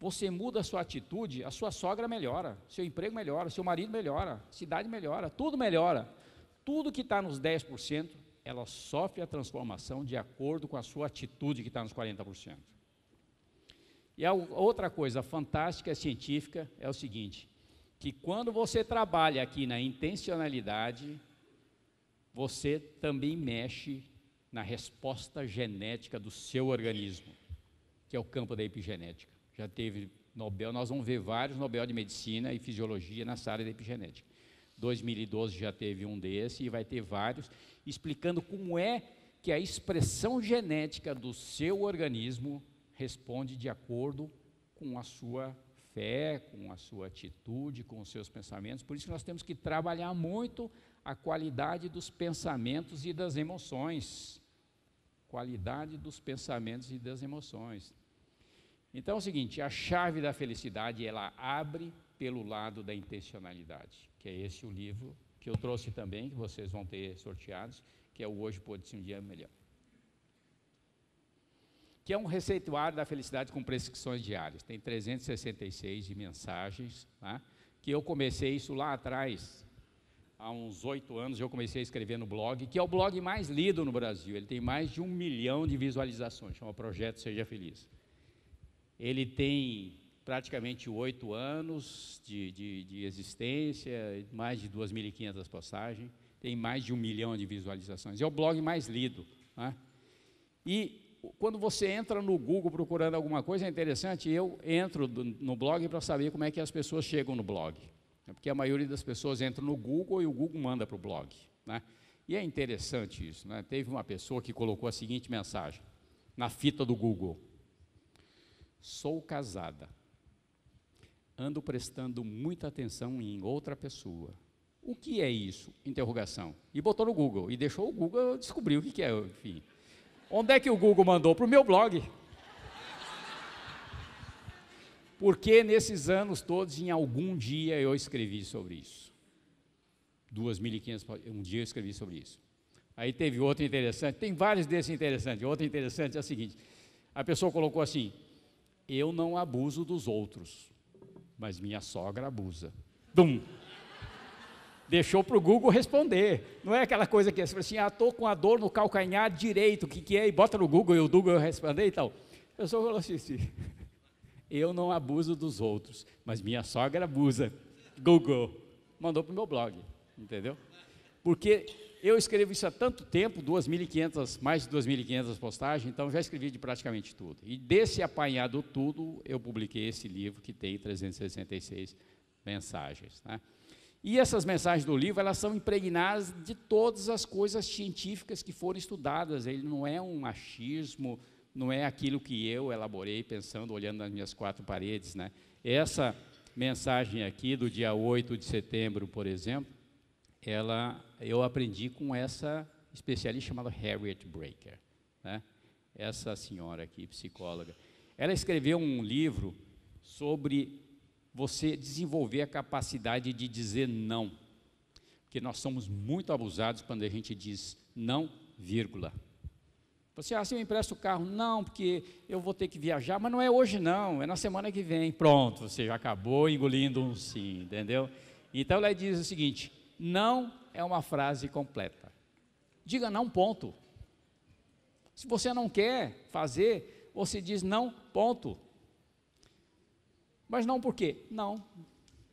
Você muda a sua atitude, a sua sogra melhora, seu emprego melhora, seu marido melhora, cidade melhora, tudo melhora. Tudo que está nos 10% ela sofre a transformação de acordo com a sua atitude que está nos 40%. E a outra coisa fantástica científica é o seguinte, que quando você trabalha aqui na intencionalidade, você também mexe na resposta genética do seu organismo, que é o campo da epigenética. Já teve Nobel, nós vamos ver vários Nobel de Medicina e Fisiologia nessa área da epigenética. 2012 já teve um desse e vai ter vários explicando como é que a expressão genética do seu organismo responde de acordo com a sua fé, com a sua atitude, com os seus pensamentos. Por isso nós temos que trabalhar muito a qualidade dos pensamentos e das emoções. Qualidade dos pensamentos e das emoções. Então é o seguinte, a chave da felicidade ela abre pelo lado da intencionalidade, que é esse o livro que eu trouxe também, que vocês vão ter sorteados, que é o Hoje Pode Ser um Dia é Melhor. Que é um receituário da felicidade com prescrições diárias. Tem 366 de mensagens, tá? que eu comecei isso lá atrás, há uns oito anos, eu comecei a escrever no blog, que é o blog mais lido no Brasil. Ele tem mais de um milhão de visualizações, chama Projeto Seja Feliz. Ele tem praticamente oito anos de, de, de, existência, mais de 2.500 postagens, tem mais de um milhão de visualizações. É o blog mais lido. Né? E quando você entra no Google procurando alguma coisa, é interessante, eu entro do, no blog para saber como é que as pessoas chegam no blog. É porque a maioria das pessoas entra no Google e o Google manda para o blog. Né? E é interessante isso. Né? Teve uma pessoa que colocou a seguinte mensagem na fita do Google: Sou casada ando prestando muita atenção em outra pessoa. O que é isso? Interrogação. E botou no Google. E deixou o Google descobrir o que, que é, enfim. Onde é que o Google mandou? Para o meu blog. Porque nesses anos todos, em algum dia eu escrevi sobre isso. 2.500, um dia eu escrevi sobre isso. Aí teve outro interessante, tem vários desses interessantes. Outro interessante é o seguinte: a pessoa colocou assim, eu não abuso dos outros mas minha sogra abusa. Dum! Deixou para o Google responder. Não é aquela coisa que você é fala assim, ah, estou com a dor no calcanhar direito, o que, que é? E bota no Google e o Google responder e tal. A pessoa falou assim, assim, eu não abuso dos outros, mas minha sogra abusa. Google. Mandou para o meu blog, entendeu? Porque eu escrevo isso há tanto tempo, 2.500, mais de 2.500 postagens, então já escrevi de praticamente tudo. E desse apanhado tudo, eu publiquei esse livro que tem 366 mensagens. Né? E essas mensagens do livro, elas são impregnadas de todas as coisas científicas que foram estudadas. Ele não é um machismo, não é aquilo que eu elaborei pensando, olhando nas minhas quatro paredes. Né? Essa mensagem aqui, do dia 8 de setembro, por exemplo, ela eu aprendi com essa especialista chamada Harriet Breaker, né? essa senhora aqui, psicóloga. Ela escreveu um livro sobre você desenvolver a capacidade de dizer não, porque nós somos muito abusados quando a gente diz não, vírgula. Você, ah, se eu empresto o carro, não, porque eu vou ter que viajar, mas não é hoje não, é na semana que vem. Pronto, você já acabou engolindo um sim, entendeu? Então ela diz o seguinte, não é uma frase completa. Diga não, ponto. Se você não quer fazer, você diz não, ponto. Mas não por quê? Não,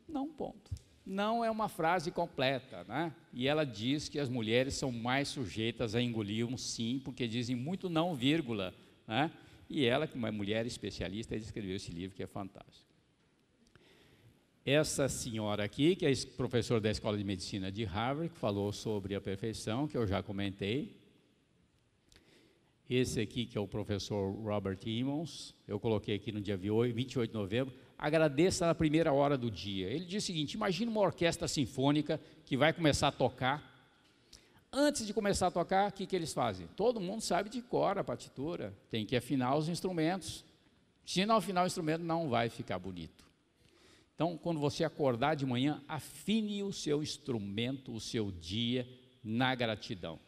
não, ponto. Não é uma frase completa, né? E ela diz que as mulheres são mais sujeitas a engolir um sim, porque dizem muito não, vírgula, né? E ela, que é uma mulher especialista, escreveu esse livro que é fantástico essa senhora aqui, que é professora da Escola de Medicina de Harvard, que falou sobre a perfeição, que eu já comentei. Esse aqui, que é o professor Robert Emmons, eu coloquei aqui no dia 28 de novembro. Agradeça na primeira hora do dia. Ele diz o seguinte: imagina uma orquestra sinfônica que vai começar a tocar. Antes de começar a tocar, o que, que eles fazem? Todo mundo sabe de cor a partitura, tem que afinar os instrumentos. Se não afinar o instrumento, não vai ficar bonito. Então, quando você acordar de manhã, afine o seu instrumento, o seu dia na gratidão.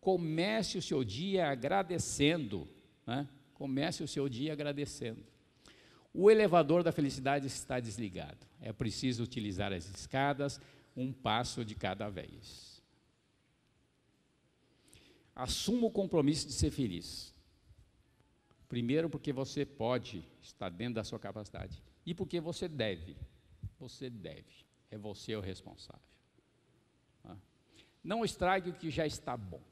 Comece o seu dia agradecendo. Né? Comece o seu dia agradecendo. O elevador da felicidade está desligado. É preciso utilizar as escadas, um passo de cada vez. Assuma o compromisso de ser feliz. Primeiro, porque você pode, estar dentro da sua capacidade e porque você deve. Você deve. É você o responsável. Tá? Não estrague o que já está bom.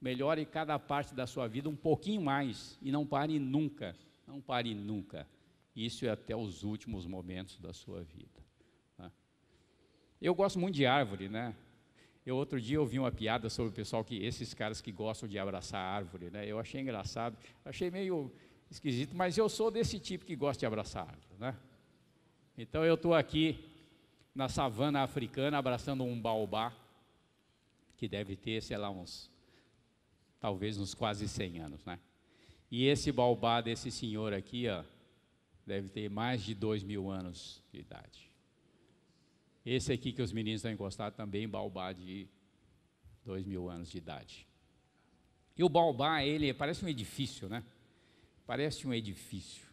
Melhore cada parte da sua vida um pouquinho mais e não pare nunca. Não pare nunca. Isso é até os últimos momentos da sua vida. Tá? Eu gosto muito de árvore, né? Eu outro dia ouvi uma piada sobre o pessoal que esses caras que gostam de abraçar árvore, né? Eu achei engraçado, achei meio esquisito, mas eu sou desse tipo que gosta de abraçar árvore, né? Então eu estou aqui na savana africana abraçando um baobá, que deve ter, sei lá, uns, talvez uns quase 100 anos, né? E esse baobá desse senhor aqui, ó, deve ter mais de 2 mil anos de idade. Esse aqui que os meninos estão encostados também, baobá de 2 mil anos de idade. E o baobá, ele parece um edifício, né? Parece um edifício.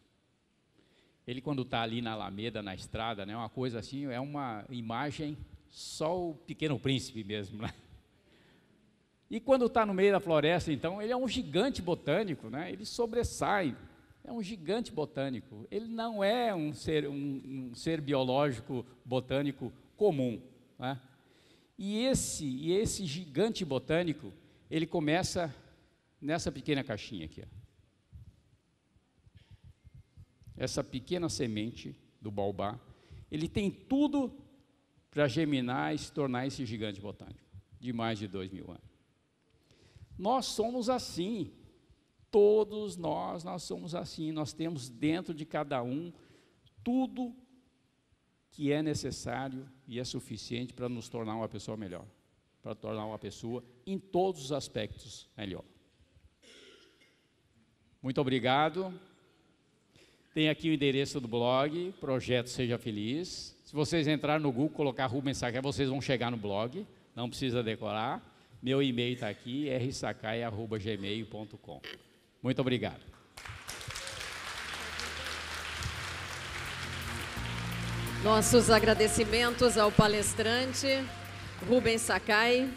Ele, quando está ali na Alameda, na estrada, né, uma coisa assim, é uma imagem só o pequeno príncipe mesmo. Né? E quando está no meio da floresta, então, ele é um gigante botânico, né? ele sobressai, é um gigante botânico. Ele não é um ser, um, um ser biológico botânico comum. Né? E, esse, e esse gigante botânico, ele começa nessa pequena caixinha aqui. Ó essa pequena semente do baobá, ele tem tudo para germinar e se tornar esse gigante botânico de mais de dois mil anos. Nós somos assim, todos nós, nós somos assim, nós temos dentro de cada um tudo que é necessário e é suficiente para nos tornar uma pessoa melhor, para tornar uma pessoa em todos os aspectos melhor. Muito obrigado. Tem aqui o endereço do blog, Projeto Seja Feliz. Se vocês entrarem no Google, colocar Rubens Sakai, vocês vão chegar no blog, não precisa decorar. Meu e-mail está aqui, rsakai.gmail.com. Muito obrigado.
Nossos agradecimentos ao palestrante Rubens Sakai,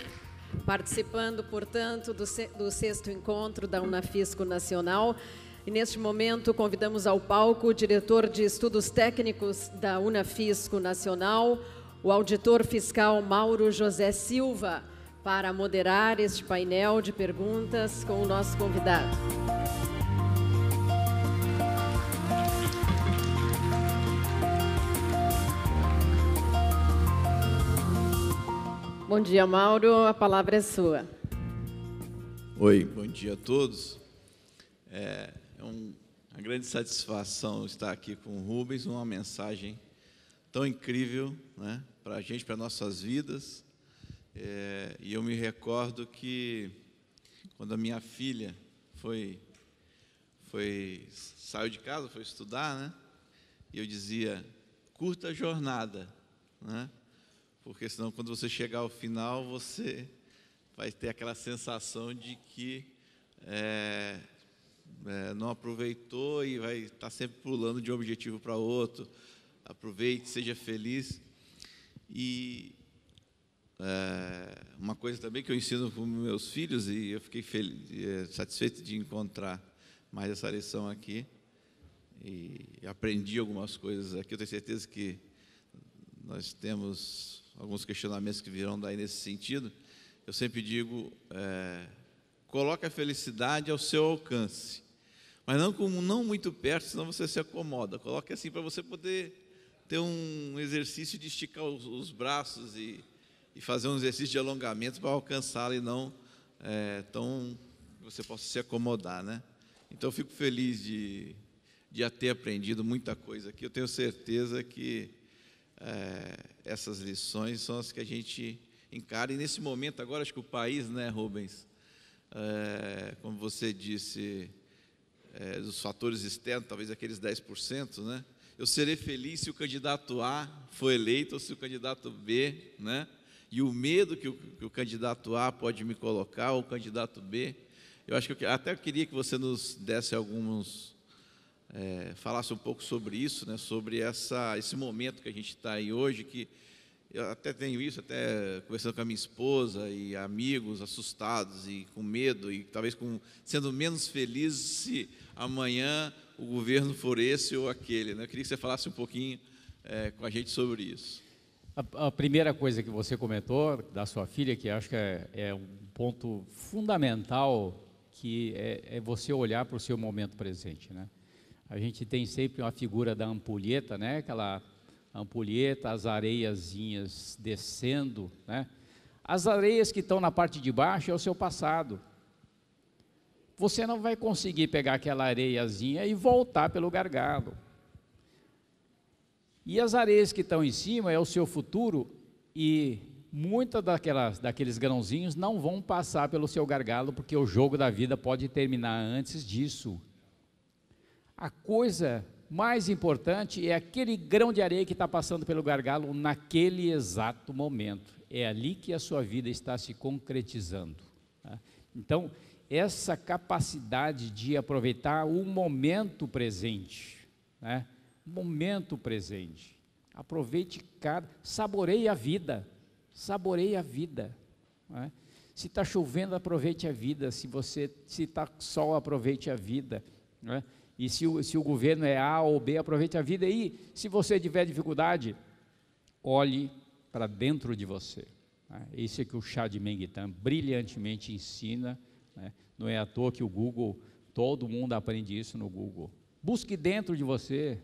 participando, portanto, do, do sexto encontro da Unafisco Nacional. E neste momento convidamos ao palco o diretor de estudos técnicos da Unafisco Nacional, o auditor fiscal Mauro José Silva, para moderar este painel de perguntas com o nosso convidado. Bom dia, Mauro. A palavra é sua.
Oi, bom dia a todos. É, então, uma grande satisfação estar aqui com o Rubens, uma mensagem tão incrível né, para a gente, para nossas vidas. É, e eu me recordo que quando a minha filha foi, foi saiu de casa, foi estudar, né, eu dizia, curta a jornada, né, porque senão quando você chegar ao final, você vai ter aquela sensação de que é, é, não aproveitou e vai estar tá sempre pulando de um objetivo para outro. Aproveite, seja feliz. E é, uma coisa também que eu ensino para meus filhos, e eu fiquei feliz, é, satisfeito de encontrar mais essa lição aqui, e aprendi algumas coisas aqui. Eu tenho certeza que nós temos alguns questionamentos que virão daí nesse sentido. Eu sempre digo: é, coloque a felicidade ao seu alcance mas não com não muito perto, senão você se acomoda. Coloque assim para você poder ter um exercício de esticar os, os braços e, e, fazer um exercício de alongamento para alcançá-la e não é, tão você possa se acomodar, né? Então, eu fico feliz de, de já ter aprendido muita coisa aqui. Eu tenho certeza que é, essas lições são as que a gente encara. E nesse momento agora, acho que o país, né, Rubens, é, como você disse, é, dos fatores externos, talvez aqueles 10%, né? Eu serei feliz se o candidato A for eleito ou se o candidato B, né? E o medo que o, que o candidato A pode me colocar ou o candidato B. Eu acho que eu, até eu queria que você nos desse alguns, é, falasse um pouco sobre isso, né? Sobre essa, esse momento que a gente está aí hoje, que eu até tenho isso, até conversando com a minha esposa e amigos assustados e com medo e talvez com, sendo menos felizes se amanhã o governo for esse ou aquele. Né? Eu queria que você falasse um pouquinho é, com a gente sobre isso.
A, a, primeira coisa que você comentou da sua filha, que acho que é, é um ponto fundamental, que é, é você olhar para o seu momento presente. Né? A gente tem sempre uma figura da ampulheta, né? aquela ampulheta, as areiazinhas descendo, né? As areias que estão na parte de baixo é o seu passado. Você não vai conseguir pegar aquela areiazinha e voltar pelo gargalo. E as areias que estão em cima é o seu futuro e muitas daquelas daqueles grãozinhos não vão passar pelo seu gargalo porque o jogo da vida pode terminar antes disso. A coisa mais importante é aquele grão de areia que está passando pelo gargalo naquele exato momento. É ali que a sua vida está se concretizando. Tá? Então, essa capacidade de aproveitar o momento presente, né? momento presente. Aproveite cada, saboreie a vida, saboreie a vida. Né? Se está chovendo, aproveite a vida. Se você, se está sol, aproveite a vida. é? E se o, se o governo é A ou B, aproveite a vida. E se você tiver dificuldade, olhe para dentro de você. Né? Isso é que o chá de Mengitan brilhantemente ensina. Né? Não é à toa que o Google, todo mundo aprende isso no Google. Busque dentro de você.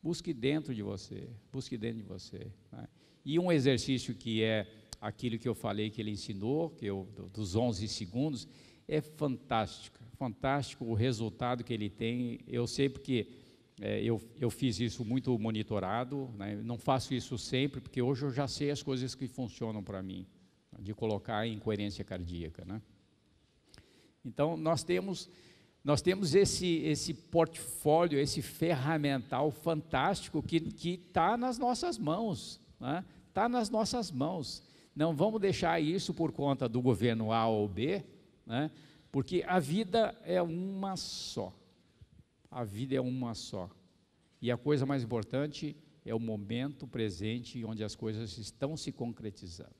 Busque dentro de você. Busque dentro de você. Né? E um exercício que é aquilo que eu falei que ele ensinou, que eu, dos 11 segundos, é fantástico fantástico o resultado que ele tem. Eu sei porque é, eu, eu fiz isso muito monitorado, né? não faço isso sempre, porque hoje eu já sei as coisas que funcionam para mim, de colocar em coerência cardíaca. Né? Então, nós temos, nós temos esse, esse portfólio, esse ferramental fantástico que está nas nossas mãos, está né? Tá nas nossas mãos. Não vamos deixar isso por conta do governo A ou B, né? Porque a vida é uma só. A vida é uma só. E a coisa mais importante é o momento presente onde as coisas estão se concretizando.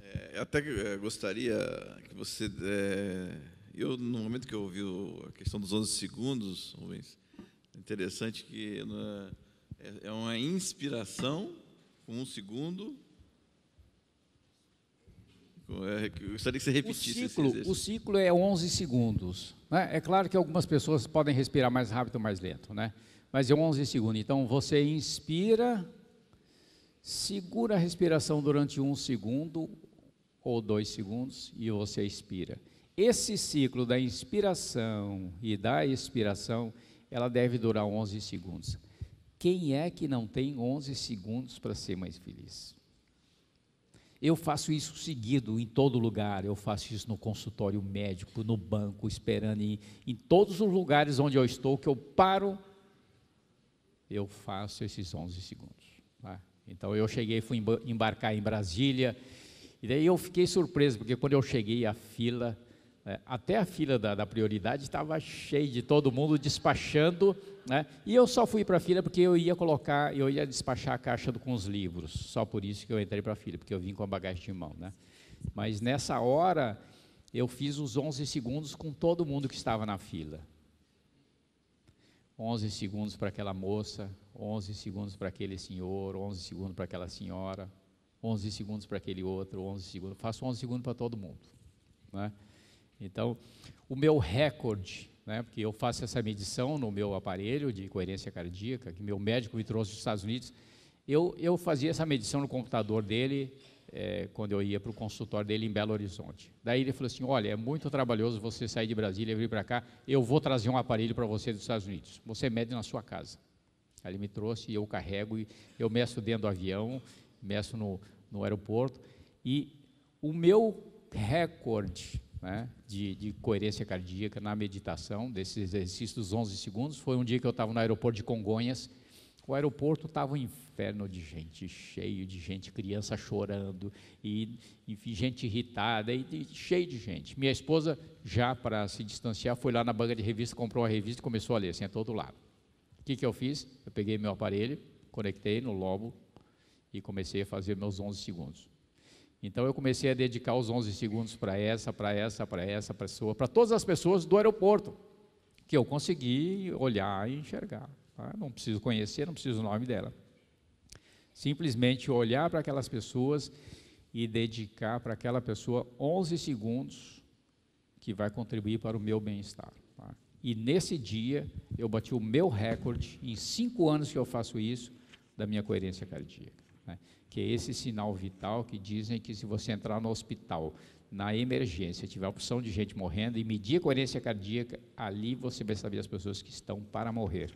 É, até é, gostaria que você. É, eu, no momento que eu ouvi a questão dos 11 segundos, Rubens, é interessante que né, é, é uma inspiração com um segundo é, eu gostaria que você repetisse. O ciclo, o
ciclo é 11 segundos. Né? É claro que algumas pessoas podem respirar mais rápido ou mais lento, né? mas é 11 segundos. Então, você inspira, segura a respiração durante um segundo ou dois segundos e você expira. Esse ciclo da inspiração e da expiração, ela deve durar 11 segundos. Quem é que não tem 11 segundos para ser mais feliz? Eu faço isso seguido em todo lugar. Eu faço isso no consultório médico, no banco, esperando em, em todos os lugares onde eu estou, que eu paro, eu faço esses 11 segundos. Tá? Então eu cheguei, fui embarcar em Brasília, e daí eu fiquei surpreso, porque quando eu cheguei, a fila é, até a fila da, da prioridade estava cheia de todo mundo despachando, né? E eu só fui para a fila porque eu ia colocar, eu ia despachar a caixa com os livros. Só por isso que eu entrei para a fila, porque eu vim com a bagagem de mão, né? Mas nessa hora eu fiz os 11 segundos com todo mundo que estava na fila. 11 segundos para aquela moça, 11 segundos para aquele senhor, 11 segundos para aquela senhora, 11 segundos para aquele outro, 11 segundos. Faço 11 segundos para todo mundo, né? Então, o meu recorde, né, porque eu faço essa medição no meu aparelho de coerência cardíaca, que meu médico me trouxe dos Estados Unidos, eu, eu fazia essa medição no computador dele é, quando eu ia para o consultório dele em Belo Horizonte. Daí ele falou assim, olha, é muito trabalhoso você sair de Brasília e vir para cá, eu vou trazer um aparelho para você dos Estados Unidos, você mede na sua casa. Aí ele me trouxe e eu carrego, e eu meço dentro do avião, meço no, no aeroporto, e o meu recorde né, de, de, coerência cardíaca na meditação, desses exercícios dos 11 segundos. Foi um dia que eu estava no aeroporto de Congonhas. O aeroporto estava um inferno de gente, cheio de gente, criança chorando, e, enfim, gente irritada, e, e cheio de gente. Minha esposa, já para se distanciar, foi lá na banca de revista, comprou uma revista e começou a ler, assim, a todo lado. O que, que eu fiz? Eu peguei meu aparelho, conectei no lobo e comecei a fazer meus 11 segundos. Então eu comecei a dedicar os 11 segundos para essa, para essa, para essa pessoa, para todas as pessoas do aeroporto, que eu consegui olhar e enxergar. Tá? Não preciso conhecer, não preciso o nome dela. Simplesmente olhar para aquelas pessoas e dedicar para aquela pessoa 11 segundos que vai contribuir para o meu bem-estar. Tá? E nesse dia eu bati o meu recorde, em cinco anos que eu faço isso, da minha coerência cardíaca que é esse sinal vital que dizem que se você entrar no hospital, na emergência, tiver a opção de gente morrendo e medir a coerência cardíaca, ali você vai saber as pessoas que estão para morrer.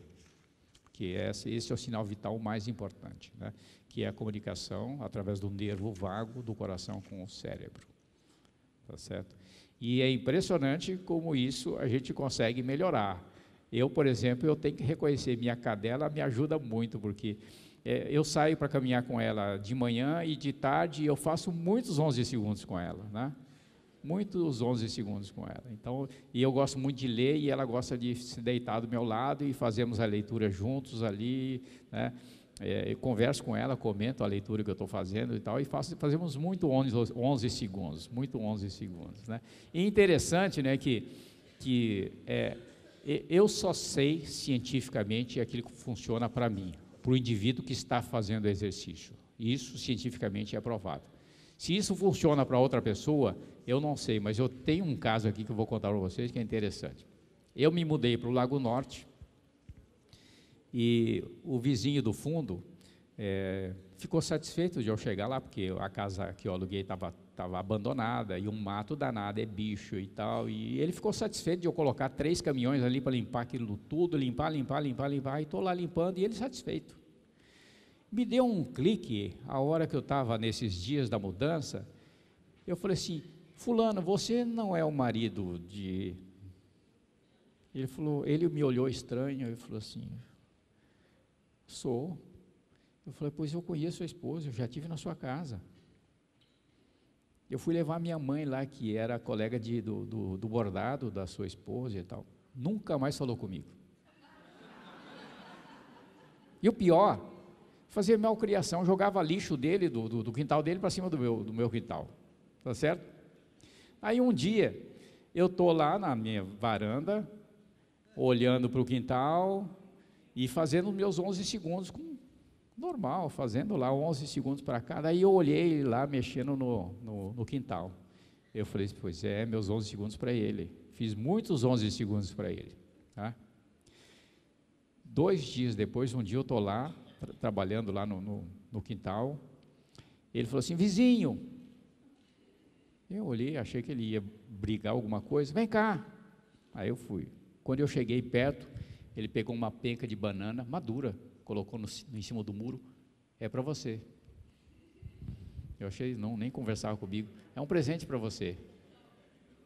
Que é esse, esse é o sinal vital mais importante, né? que é a comunicação através do nervo vago do coração com o cérebro. Tá certo? E é impressionante como isso a gente consegue melhorar. Eu, por exemplo, eu tenho que reconhecer minha cadela me ajuda muito, porque é, eu saio para caminhar com ela de manhã e de tarde eu faço muitos 11 segundos com ela, né? Muitos 11 segundos com ela. Então, e eu gosto muito de ler e ela gosta de se deitar do meu lado e fazemos a leitura juntos ali, né? É, eu converso com ela, comento a leitura que eu estou fazendo e tal, e faço, fazemos muito 11, 11 segundos, muito 11 segundos, né? E interessante, né, que, que é, eu só sei cientificamente aquilo que funciona para mim para o indivíduo que está fazendo exercício. Isso cientificamente é provado. Se isso funciona para outra pessoa, eu não sei, mas eu tenho um caso aqui que eu vou contar para vocês que é interessante. Eu me mudei para o Lago Norte e o vizinho do fundo é, ficou satisfeito de eu chegar lá, porque a casa que eu aluguei estava estava abandonada e um mato danado, é bicho e tal. E ele ficou satisfeito de eu colocar três caminhões ali para limpar aquilo tudo, limpar, limpar, limpar, limpar. E estou lá limpando e ele satisfeito. Me deu um clique a hora que eu estava nesses dias da mudança. Eu falei assim: Fulano, você não é o marido de. Ele falou, ele me olhou estranho e falou assim: Sou. Eu falei, pois eu conheço a esposa, eu já tive na sua casa. Eu fui levar minha mãe lá, que era colega de, do, do, do bordado da sua esposa e tal. Nunca mais falou comigo. E o pior, fazia malcriação, jogava lixo dele, do, do, do quintal dele, para cima do meu, do meu quintal. Tá certo? Aí um dia, eu estou lá na minha varanda, olhando para o quintal e fazendo meus 11 segundos com normal, fazendo lá 11 segundos para cá. Daí eu olhei lá mexendo no, no, no quintal. Eu falei, pois é, meus 11 segundos para ele. Fiz muitos 11 segundos para ele. Tá? Dois dias depois, um dia eu estou lá, tra trabalhando lá no, no, no quintal. Ele falou assim, vizinho. Eu olhei, achei que ele ia brigar alguma coisa. Vem cá. Aí eu fui. Quando eu cheguei perto, ele pegou uma penca de banana madura colocou no, em cima do muro, é para você. Eu achei, não, nem conversava comigo. É um presente para você.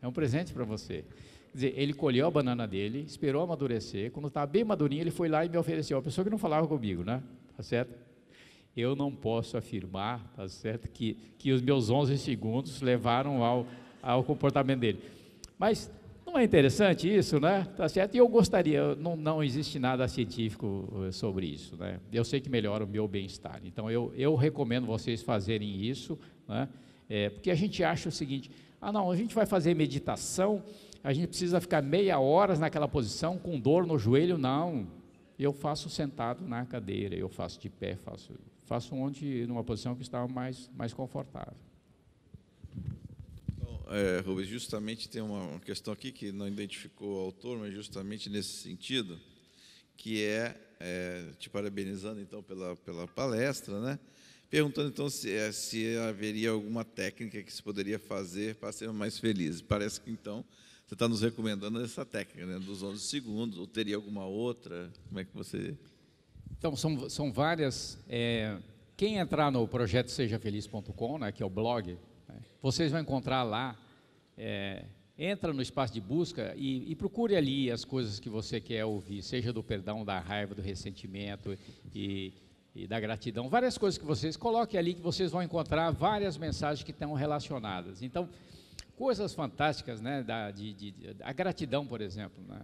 É um presente para você. Quer dizer, ele colheu a banana dele, esperou amadurecer. Quando estava tá bem madurinho, ele foi lá e me ofereceu. A pessoa que não falava comigo, né? Tá certo? Eu não posso afirmar, tá certo, que, que os meus 11 segundos levaram ao, ao comportamento dele. Mas não é interessante isso, né? Tá certo? E eu gostaria, não, não existe nada científico eh, sobre isso, né? Eu sei que melhora o meu bem-estar. Então eu, eu recomendo vocês fazerem isso, né? É, porque a gente acha o seguinte: ah, não, a gente vai fazer meditação, a gente precisa ficar meia hora naquela posição com dor no joelho, não. Eu faço sentado na cadeira, eu faço de pé, faço, faço onde, numa posição que está mais, mais confortável
é, Rubens, justamente tem uma questão aqui que não identificou o autor, mas justamente nesse sentido, que é, é te parabenizando então pela, pela palestra, né? Perguntando então se, é, se haveria alguma técnica que se poderia fazer para ser mais feliz Parece que então você está nos recomendando essa técnica, né? Dos 11 segundos, ou teria alguma outra? Como é que você.
Então, são, são várias. É, quem entrar no projeto sejafeliz.com, né, que é o blog, né, vocês vão encontrar lá é, entra no espaço de busca e, e, procure ali as coisas que você quer ouvir, seja do perdão, da raiva, do ressentimento e, e da gratidão, várias coisas que vocês coloquem ali que vocês vão encontrar várias mensagens que estão relacionadas. Então, coisas fantásticas, né? Da, de, de, a gratidão, por exemplo, né?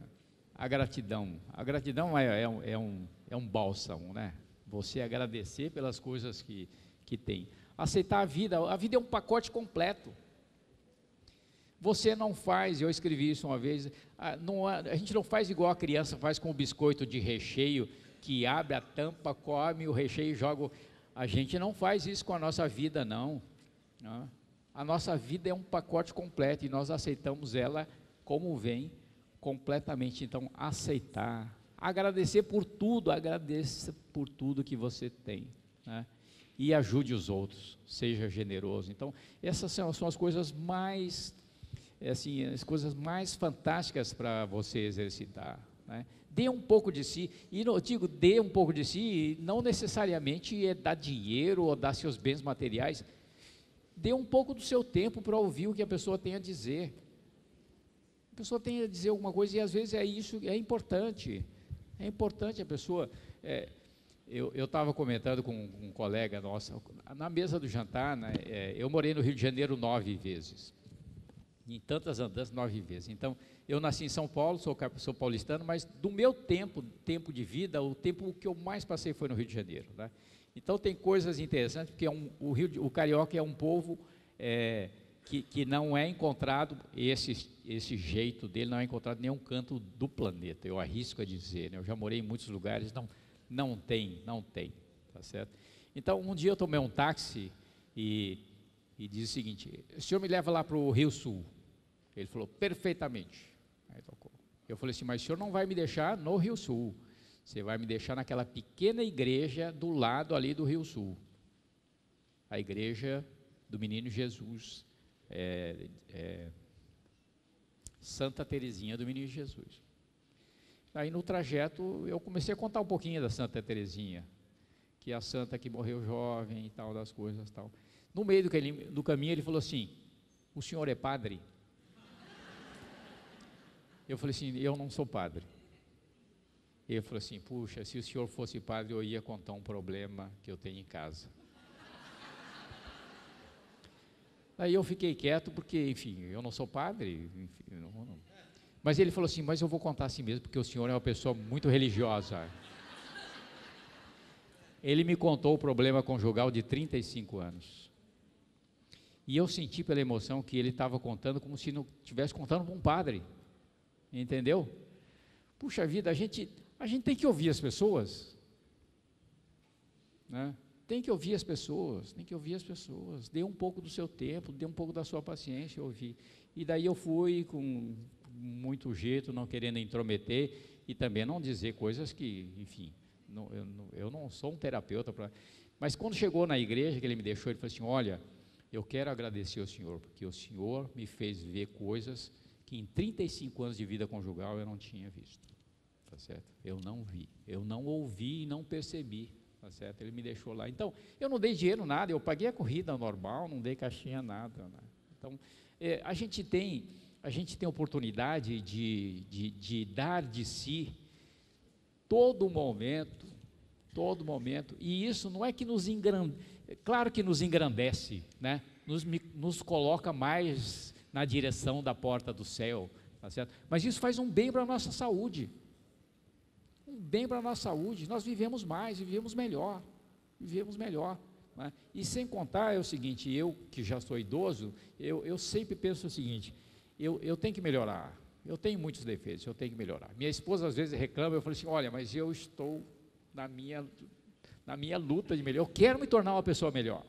a gratidão, a gratidão é, é, um, é, um, é um bálsamo, né? Você agradecer pelas coisas que que tem, aceitar a vida, a vida é um pacote completo. Você não faz, eu escrevi isso uma vez, a, ah, não, a gente não faz igual a criança faz com o biscoito de recheio, que abre a tampa, come o recheio e joga. A gente não faz isso com a nossa vida, não. não. Né? A nossa vida é um pacote completo e nós aceitamos ela como vem, completamente. Então, aceitar, agradecer por tudo, agradeça por tudo que você tem. Né? e ajude os outros, seja generoso. Então, essas são, são as coisas mais é assim, as coisas mais fantásticas para você exercitar. Né? Dê um pouco de si, e eu digo dê um pouco de si, não necessariamente é dar dinheiro ou dar seus bens materiais, dê um pouco do seu tempo para ouvir o que a pessoa tem a dizer. A pessoa tem a dizer alguma coisa e às vezes é isso, é importante. É importante a pessoa. É, eu estava comentando com um colega nosso, na mesa do jantar, né, é, eu morei no Rio de Janeiro nove vezes em tantas andanças nove vezes. Então, eu nasci em São Paulo, sou, sou paulistano, mas do meu tempo, tempo de vida, o tempo que eu mais passei foi no Rio de Janeiro. Né? Então, tem coisas interessantes, porque é um, o, Rio, de, o carioca é um povo é, que, que não é encontrado, esse, esse jeito dele não é encontrado em nenhum canto do planeta, eu arrisco a dizer. Né? Eu já morei em muitos lugares, não, não tem, não tem, tá certo? Então, um dia eu tomei um táxi e, e disse o seguinte, o senhor me leva lá para o Rio Sul. Ele falou, perfeitamente. Aí tocou. Eu falei assim, mas o senhor não vai me deixar no Rio Sul. Você vai me deixar naquela pequena igreja do lado ali do Rio Sul. A igreja do menino Jesus. É, é, Santa Terezinha do Menino Jesus. Aí no trajeto eu comecei a contar um pouquinho da Santa Terezinha, que é a santa que morreu jovem e tal, das coisas tal. No meio do caminho ele falou assim, o senhor é padre? Eu falei assim: eu não sou padre. Ele falou assim: puxa, se o senhor fosse padre, eu ia contar um problema que eu tenho em casa. Aí eu fiquei quieto, porque, enfim, eu não sou padre. Enfim, não, não. Mas ele falou assim: mas eu vou contar assim mesmo, porque o senhor é uma pessoa muito religiosa. Ele me contou o problema conjugal de 35 anos. E eu senti pela emoção que ele estava contando como se não estivesse contando para um padre. Entendeu? Puxa vida, a gente, a gente tem que ouvir as pessoas. Né? Tem que ouvir as pessoas, tem que ouvir as pessoas. Dê um pouco do seu tempo, dê um pouco da sua paciência ouvir. E daí eu fui com muito jeito, não querendo intrometer e também não dizer coisas que, enfim, não, eu, não, eu, não sou um terapeuta. Pra, mas quando chegou na igreja que ele me deixou, ele falou assim: Olha, eu quero agradecer ao senhor, porque o senhor me fez ver coisas que em 35 anos de vida conjugal eu não tinha visto. Tá certo? Eu não vi, eu não ouvi e não percebi. Tá certo? Ele me deixou lá. Então, eu não dei dinheiro nada, eu paguei a corrida normal, não dei caixinha nada. Né? Então, é, a gente tem a gente tem oportunidade de, de, de dar de si todo momento, todo momento. E isso não é que nos engrandece, claro que nos engrandece, né? nos, nos coloca mais na direção da porta do céu, tá certo? Mas isso faz um bem para a nossa saúde. Um bem para a nossa saúde. Nós vivemos mais, vivemos melhor. Vivemos melhor. né? E sem contar é o seguinte: eu que já sou idoso, eu, eu sempre penso o seguinte: eu, eu tenho que melhorar. Eu tenho muitos defeitos, eu tenho que melhorar. Minha esposa às vezes reclama, eu falo assim: olha, mas eu estou na minha, na minha luta de melhor. Eu quero me tornar uma pessoa melhor.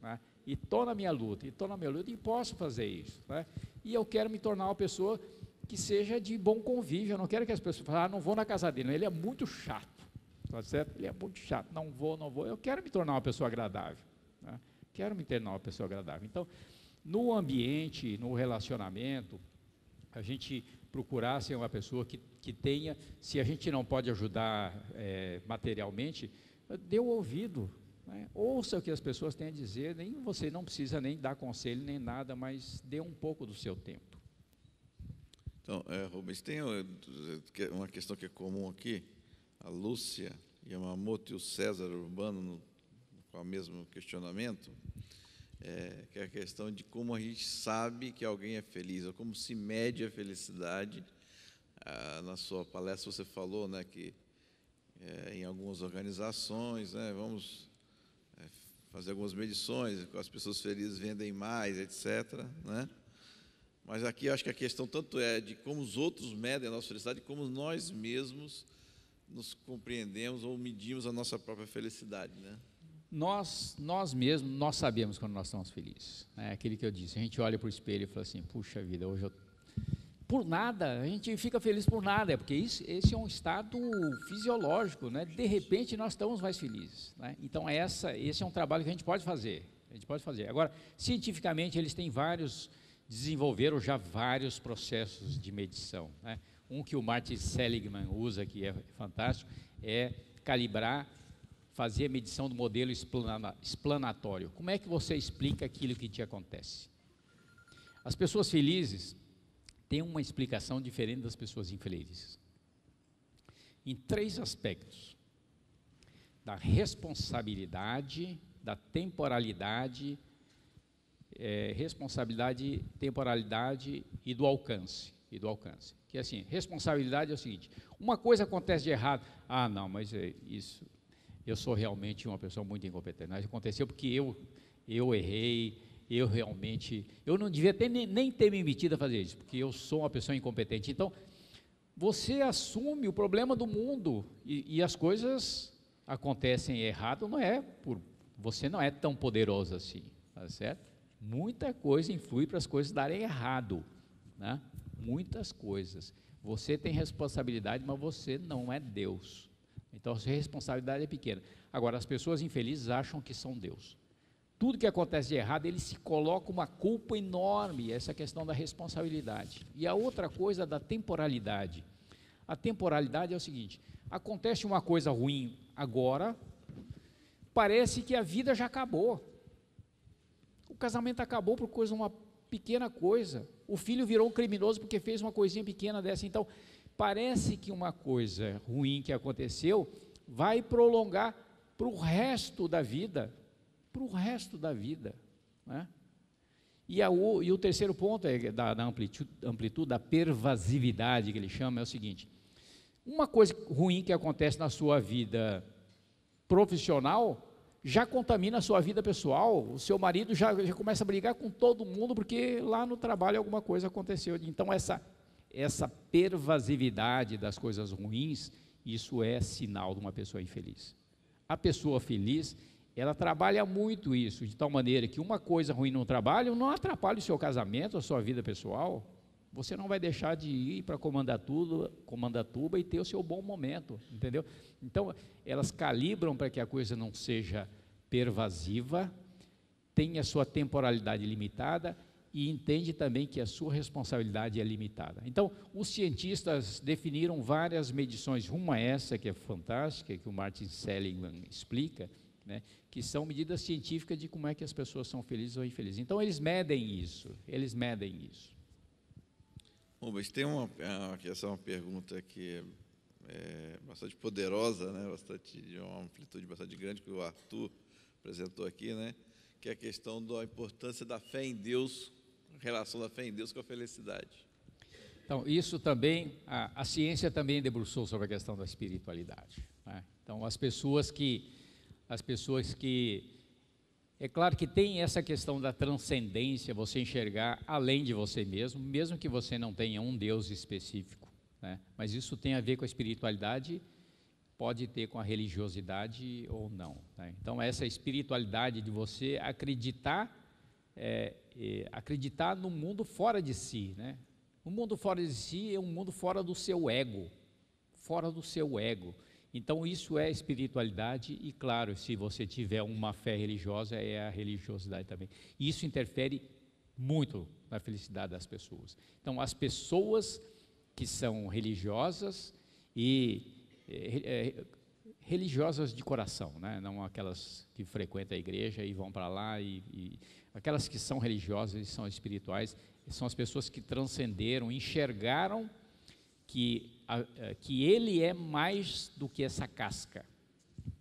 Né? e estou na minha luta, e estou na minha luta, e posso fazer isso. Né? E eu quero me tornar uma pessoa que seja de bom convívio. Eu não quero que as pessoas falem, ah, não vou na casa dele, ele é muito chato. Tá certo? Ele é muito chato, não vou, não vou. Eu quero me tornar uma pessoa agradável. Né? Quero me tornar uma pessoa agradável. Então, no ambiente, no relacionamento, a gente procurar ser uma pessoa que, que tenha, se a gente não pode ajudar é, materialmente, dê o ouvido, né? Ouça o que as pessoas têm a dizer, nem você não precisa nem dar conselho nem nada, mas dê um pouco do seu tempo.
Então, é, Rubens, tem eh, é uma questão que é comum aqui. A Lúcia Yamamoto e o César Urbano, no, com o mesmo questionamento, é, que é a questão de como a gente sabe que alguém é feliz, ou como se mede a felicidade. Ah, na sua palestra você falou né, que é, em algumas organizações, né, vamos fazer algumas medições, as pessoas felizes vendem mais, etc. Né? Mas aqui acho que a questão tanto é de como os outros medem a nossa felicidade, como nós mesmos nos compreendemos ou medimos a nossa própria felicidade. Né?
Nós, nós mesmos, nós sabemos quando nós estamos felizes. É aquele que eu disse, a gente olha para o espelho e fala assim, puxa vida, hoje eu por nada, a gente fica feliz por nada, é porque isso, esse é um estado fisiológico, né? De repente nós estamos mais felizes, né? Então é essa, esse é um trabalho que a gente pode fazer, a gente pode fazer. Agora, cientificamente eles têm vários, desenvolveram já vários processos de medição, né? Um que o Martin Seligman usa que é fantástico é calibrar fazer a medição do modelo explana, explanatório. Como é que você explica aquilo que te acontece? As pessoas felizes, tem uma explicação diferente das pessoas infelizes. Em três aspectos: da responsabilidade, da temporalidade, é, responsabilidade, temporalidade e do alcance e do alcance. Que é assim, responsabilidade é o seguinte: uma coisa acontece de errado, ah, não, mas é isso eu sou realmente uma pessoa muito incompetente. Mas aconteceu porque eu eu errei, eu realmente, eu não devia ter, nem, nem ter me metido a fazer isso, porque eu sou uma pessoa incompetente. Então, você assume o problema do mundo e, e as coisas acontecem errado, não é por você não é tão poderoso assim, tá certo? Muita coisa influi para as coisas darem errado, né? Muitas coisas. Você tem responsabilidade, mas você não é Deus. Então a sua responsabilidade é pequena. Agora as pessoas infelizes acham que são Deus tudo que acontece de errado, ele se coloca uma culpa enorme, essa questão da responsabilidade. E a outra coisa da temporalidade. A temporalidade é o seguinte: acontece uma coisa ruim agora, parece que a vida já acabou. O casamento acabou por coisa uma pequena coisa. O filho virou um criminoso porque fez uma coisinha pequena dessa. Então, parece que uma coisa ruim que aconteceu vai prolongar para o resto da vida para o resto da vida. Né? E, a, o, e, o terceiro ponto é da, da amplitude, amplitude, da pervasividade que ele chama, é o seguinte: uma coisa ruim que acontece na sua vida profissional já contamina a sua vida pessoal. O seu marido já, já começa a brigar com todo mundo porque lá no trabalho alguma coisa aconteceu. Então, essa, essa pervasividade das coisas ruins, isso é sinal de uma pessoa infeliz. A pessoa feliz ela trabalha muito isso, de tal maneira que uma coisa ruim no trabalho não atrapalha o seu casamento, a sua vida pessoal. Você não vai deixar de ir para comandar tuba e ter o seu bom momento, entendeu? Então, elas calibram para que a coisa não seja pervasiva, tenha sua temporalidade limitada e entende também que a sua responsabilidade é limitada. Então, os cientistas definiram várias medições, uma é essa que é fantástica, que o Martin Seligman explica, né, que são medidas científicas de como é que as pessoas são felizes ou infelizes. Então, eles medem isso, eles medem
isso. Rubens, tem uma, essa é uma pergunta que é, é bastante poderosa, né, bastante, de uma amplitude bastante grande, que o Arthur apresentou aqui, né, que é a questão da importância da fé em Deus, a relação da fé em Deus com a felicidade.
Então, isso também, a, a ciência também debruçou sobre a questão da espiritualidade. Né? Então, as pessoas que as pessoas que. É claro que tem essa questão da transcendência, você enxergar além de você mesmo, mesmo que você não tenha um Deus específico. Né? Mas isso tem a ver com a espiritualidade, pode ter com a religiosidade ou não. Né? Então, essa espiritualidade de você acreditar, é, é, acreditar no mundo fora de si. Né? O mundo fora de si é um mundo fora do seu ego. Fora do seu ego. Então, isso é espiritualidade, e claro, se você tiver uma fé religiosa, é a religiosidade também. Isso interfere muito na felicidade das pessoas. Então, as pessoas que são religiosas e é, é, religiosas de coração, né? não aquelas que frequentam a igreja e vão para lá, e, e, aquelas que são religiosas e são espirituais, são as pessoas que transcenderam, enxergaram que é, que ele é mais do que essa casca,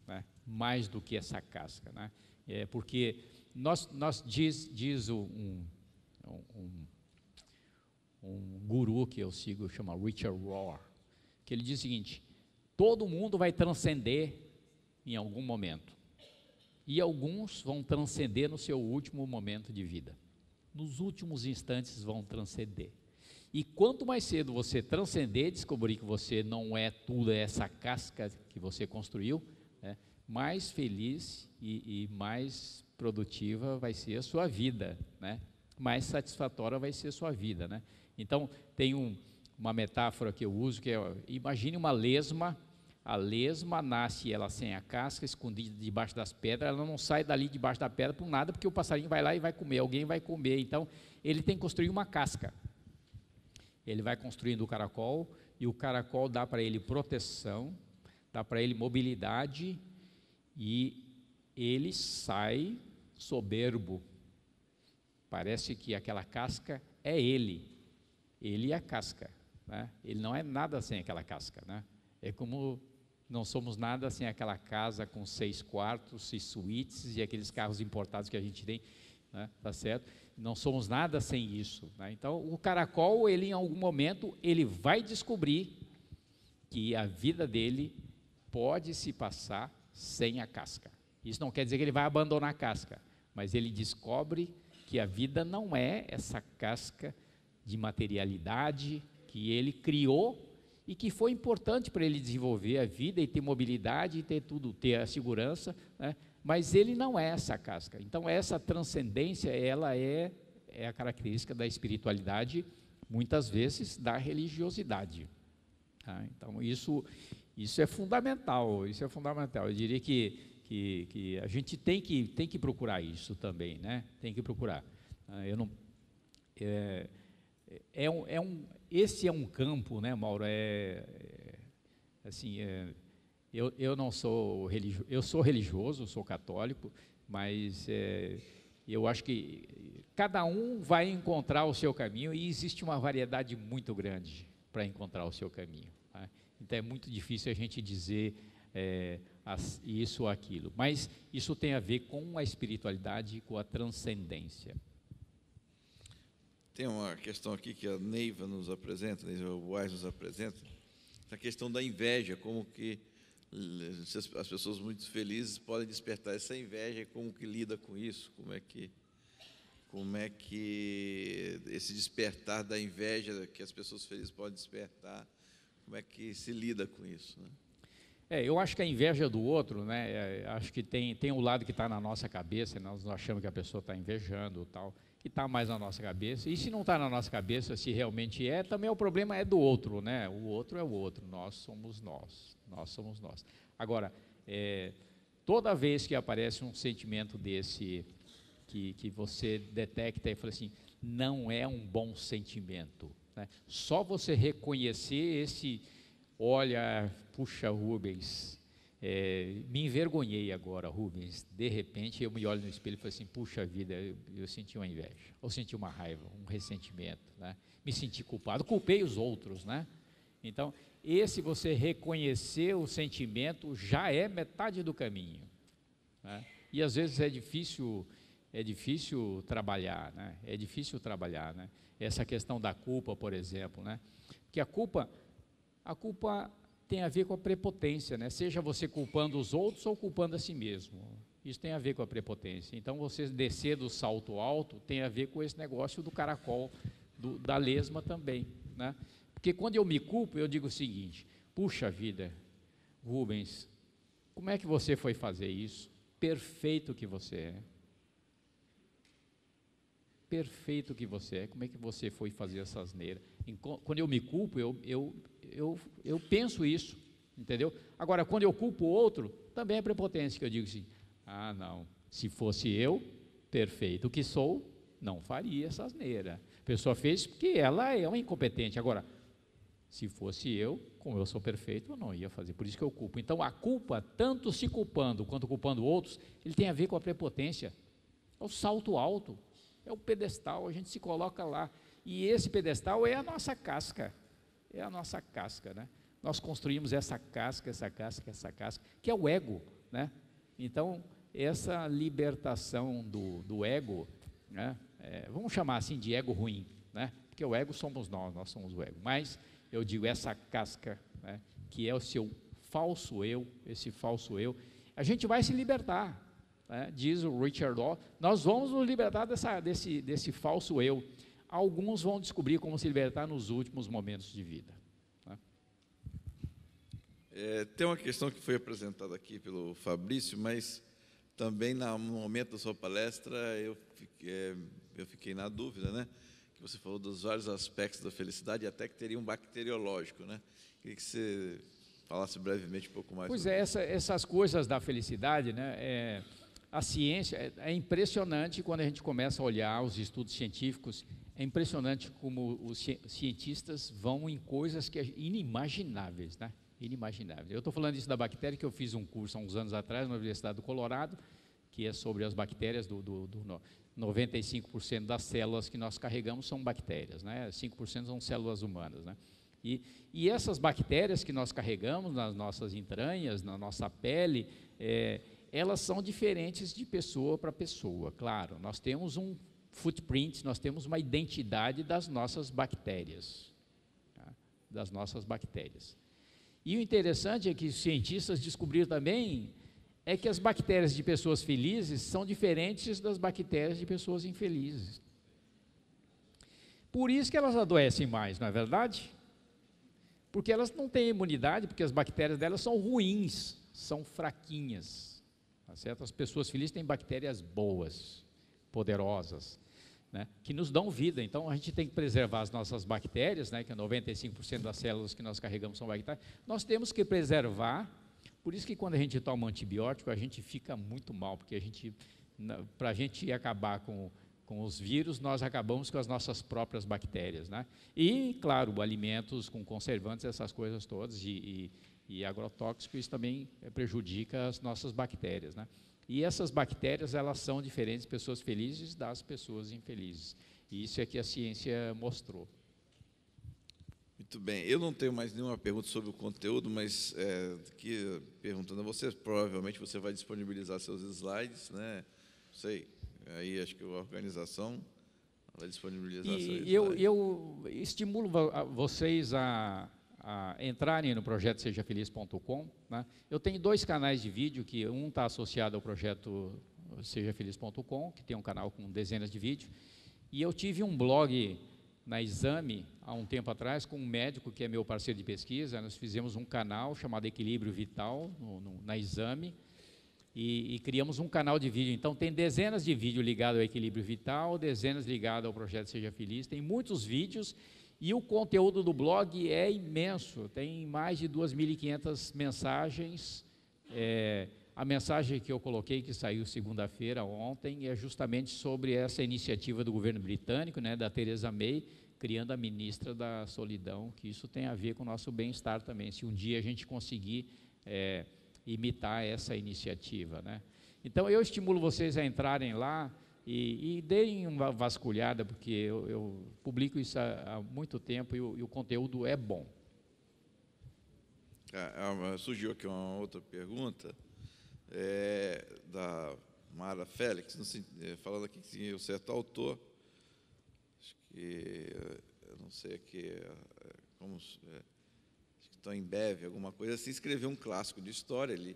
né? mais do que essa casca, né? É porque nós, nós diz, diz um, um, um guru que eu sigo, chama Richard Rohr, que ele diz o seguinte, todo mundo vai transcender em algum momento, e alguns vão transcender no seu último momento de vida, nos últimos instantes vão transcender, e quanto mais cedo você transcender, descobrir que você não é tudo é essa casca que você construiu, né, mais feliz e, e, mais produtiva vai ser a sua vida, né? mais satisfatória vai ser a sua vida. Né? Então, tem um, uma metáfora que eu uso, que é, imagine uma lesma, a lesma nasce ela sem a casca, escondida debaixo das pedras, ela não sai dali debaixo da pedra por nada, porque o passarinho vai lá e vai comer, alguém vai comer, então ele tem que construir uma casca ele vai construindo o caracol e o caracol dá para ele proteção, dá para ele mobilidade e ele sai soberbo. Parece que aquela casca é ele, ele é a casca, né? ele não é nada sem aquela casca. Né? É como não somos nada sem aquela casa com seis quartos e suítes e aqueles carros importados que a gente tem né? tá certo? Não somos nada sem isso. Né? Então, o caracol, ele em algum momento, ele vai descobrir que a vida dele pode se passar sem a casca. Isso não quer dizer que ele vai abandonar a casca, mas ele descobre que a vida não é essa casca de materialidade que ele criou e que foi importante para ele desenvolver a vida e ter mobilidade e ter tudo, ter a segurança, né? Mas ele não é essa casca. Então essa transcendência, ela é, é a característica da espiritualidade, muitas vezes da religiosidade. Tá? então isso, isso é fundamental, isso é fundamental. Eu diria que, que, que, a gente tem que, tem que procurar isso também, né? Tem que procurar. Ah, eu não, é, é, é um, é um, esse é um campo, né, Mauro? É, é assim, é, eu, eu não sou religioso, eu sou religioso, sou católico, mas é, eu acho que cada um vai encontrar o seu caminho e existe uma variedade muito grande para encontrar o seu caminho. Tá? Então é muito difícil a gente dizer é, isso ou aquilo, mas isso tem a ver com a espiritualidade e com a transcendência.
Tem uma questão aqui que a Neiva nos apresenta, a Neiva Wise nos apresenta, a questão da inveja, como que as pessoas muito felizes podem despertar essa inveja, como que lida com isso, como é que como é que esse despertar da inveja que as pessoas felizes podem despertar, como é que se lida com isso, né?
É, eu acho que a inveja do outro, né? É, acho que tem tem um lado que está na nossa cabeça, né, nós achamos que a pessoa está invejando, tal que está mais na nossa cabeça. E se não está na nossa cabeça, se realmente é, também é o problema é do outro, né? O outro é o outro, nós somos nós, nós somos nós. Agora, é, toda vez que aparece um sentimento desse, que, que você detecta e fala assim, não é um bom sentimento. Né? Só você reconhecer esse, olha, puxa Rubens, é, me envergonhei agora, Rubens. De repente eu me olho no espelho e falo assim: puxa vida, eu, eu, senti uma inveja, ou senti uma raiva, um ressentimento, né? me senti culpado, culpei os outros. Né? Então, esse você reconhecer o sentimento já é metade do caminho. Né? E às vezes é difícil. É difícil trabalhar, né? É difícil trabalhar, né? Essa questão da culpa, por exemplo, né? Porque a culpa, a culpa tem a ver com a prepotência, né? Seja você culpando os outros ou culpando a si mesmo. Isso tem a ver com a prepotência. Então, você descer do salto alto tem a ver com esse negócio do caracol, do, da lesma também, né? Porque quando eu me culpo, eu digo o seguinte: puxa vida, Rubens, como é que você foi fazer isso? Perfeito que você é perfeito que você é, como é que você foi fazer essa asneira. Quando eu me culpo, eu, eu, eu, eu penso isso, entendeu? Agora, quando eu culpo o outro, também é prepotência que eu digo assim, ah, não, se fosse eu, perfeito que sou, não faria essa asneira. A pessoa fez porque ela é uma incompetente. Agora, se fosse eu, como eu sou perfeito, eu não ia fazer. Por isso que eu culpo. Então, a culpa, tanto se culpando quanto culpando outros, ele tem a ver com a prepotência. É o salto alto é o pedestal, a gente se coloca lá. E esse pedestal é a nossa casca, é a nossa casca, né? Nós construímos essa casca, essa casca, essa casca, que é o ego, né? Então, essa libertação do, do ego, né? É, vamos chamar assim de ego ruim, né? Porque o ego somos nós, nós somos o ego. Mas eu digo essa casca, né? que é o seu falso eu, esse falso eu, a gente vai se libertar né, diz o Richard Law, nós vamos nos libertar dessa, desse, desse falso eu. Alguns vão descobrir como se libertar nos últimos momentos de vida.
Né. É, tem uma questão que foi apresentada aqui pelo Fabrício, mas também no momento da sua palestra eu fiquei, é, eu fiquei na dúvida, né? Que você falou dos vários aspectos da felicidade, até que teria um bacteriológico, né? Queria que você falasse brevemente um pouco mais. Pois é, essa,
essas coisas da felicidade, né? É, a ciência é, é impressionante quando a gente começa a olhar os estudos científicos. É impressionante como os cientistas vão em coisas que é inimagináveis, né? Inimagináveis. Eu estou falando isso da bactéria que eu fiz um curso há uns anos atrás na Universidade do Colorado, que é sobre as bactérias do, do, do 95% das células que nós carregamos são bactérias, né? 5% são células humanas, né? E, e essas bactérias que nós carregamos nas nossas entranhas, na nossa pele, é, elas são diferentes de pessoa para pessoa, claro. Nós temos um footprint, nós temos uma identidade das nossas bactérias, tá? das nossas bactérias. E o interessante é que os cientistas descobriram também é que as bactérias de pessoas felizes são diferentes das bactérias de pessoas infelizes. Por isso que elas adoecem mais, não é verdade? Porque elas não têm imunidade, porque as bactérias delas são ruins, são fraquinhas certo? As pessoas felizes têm bactérias boas, poderosas, né? que nos dão vida. Então, a gente tem que preservar as nossas bactérias, né? que 95% é das células que nós carregamos são bactérias. Nós temos que preservar. Por isso que quando a gente toma antibiótico, a gente fica muito mal, porque a gente, para a gente acabar com com os vírus, nós acabamos com as nossas próprias bactérias. Né? E, claro, alimentos com conservantes, essas coisas todas, e, e e agrotóxico, isso também eh, prejudica as nossas bactérias. Né? E essas bactérias, elas são diferentes, pessoas felizes das pessoas infelizes. E isso é que a ciência mostrou.
Muito bem. Eu não tenho mais nenhuma pergunta sobre o conteúdo, mas é, que, perguntando a você, provavelmente você vai disponibilizar seus slides, né? Sei. Aí acho que a organização vai disponibilizar e, seus eu, slides.
Eu estimulo vocês a a, entrarem no projeto sejafeliz.com. Né? Eu tenho dois canais de vídeo, que um está associado ao projeto sejafeliz.com, que tem um canal com dezenas de vídeos, e eu tive um blog na Exame, há um tempo atrás, com um médico que é meu parceiro de pesquisa, nós fizemos um canal chamado Equilíbrio Vital, no, no, na Exame, e, e, criamos um canal de vídeo. Então, tem dezenas de vídeos ligados ao Equilíbrio Vital, dezenas ligados ao Projeto Seja Feliz, tem muitos vídeos, e o conteúdo do blog é imenso, tem mais de 2.500 mensagens. É, a mensagem que eu coloquei, que saiu segunda-feira, ontem, é justamente sobre essa iniciativa do governo britânico, né, da Theresa May, criando a ministra da solidão, que isso tem a ver com o nosso bem-estar também, se um dia a gente conseguir é, imitar essa iniciativa. Né? Então, eu estimulo vocês a entrarem lá, e, e deem uma vasculhada, porque eu, eu publico isso há, há, muito tempo e o, e o conteúdo é bom.
É, é surgiu aqui uma outra pergunta é, da Mara Félix, sei, é, falando aqui que sim, o certo autor, acho que, não sei aqui, como, acho que estão em Beve, alguma coisa assim, escreveu um clássico de história ali,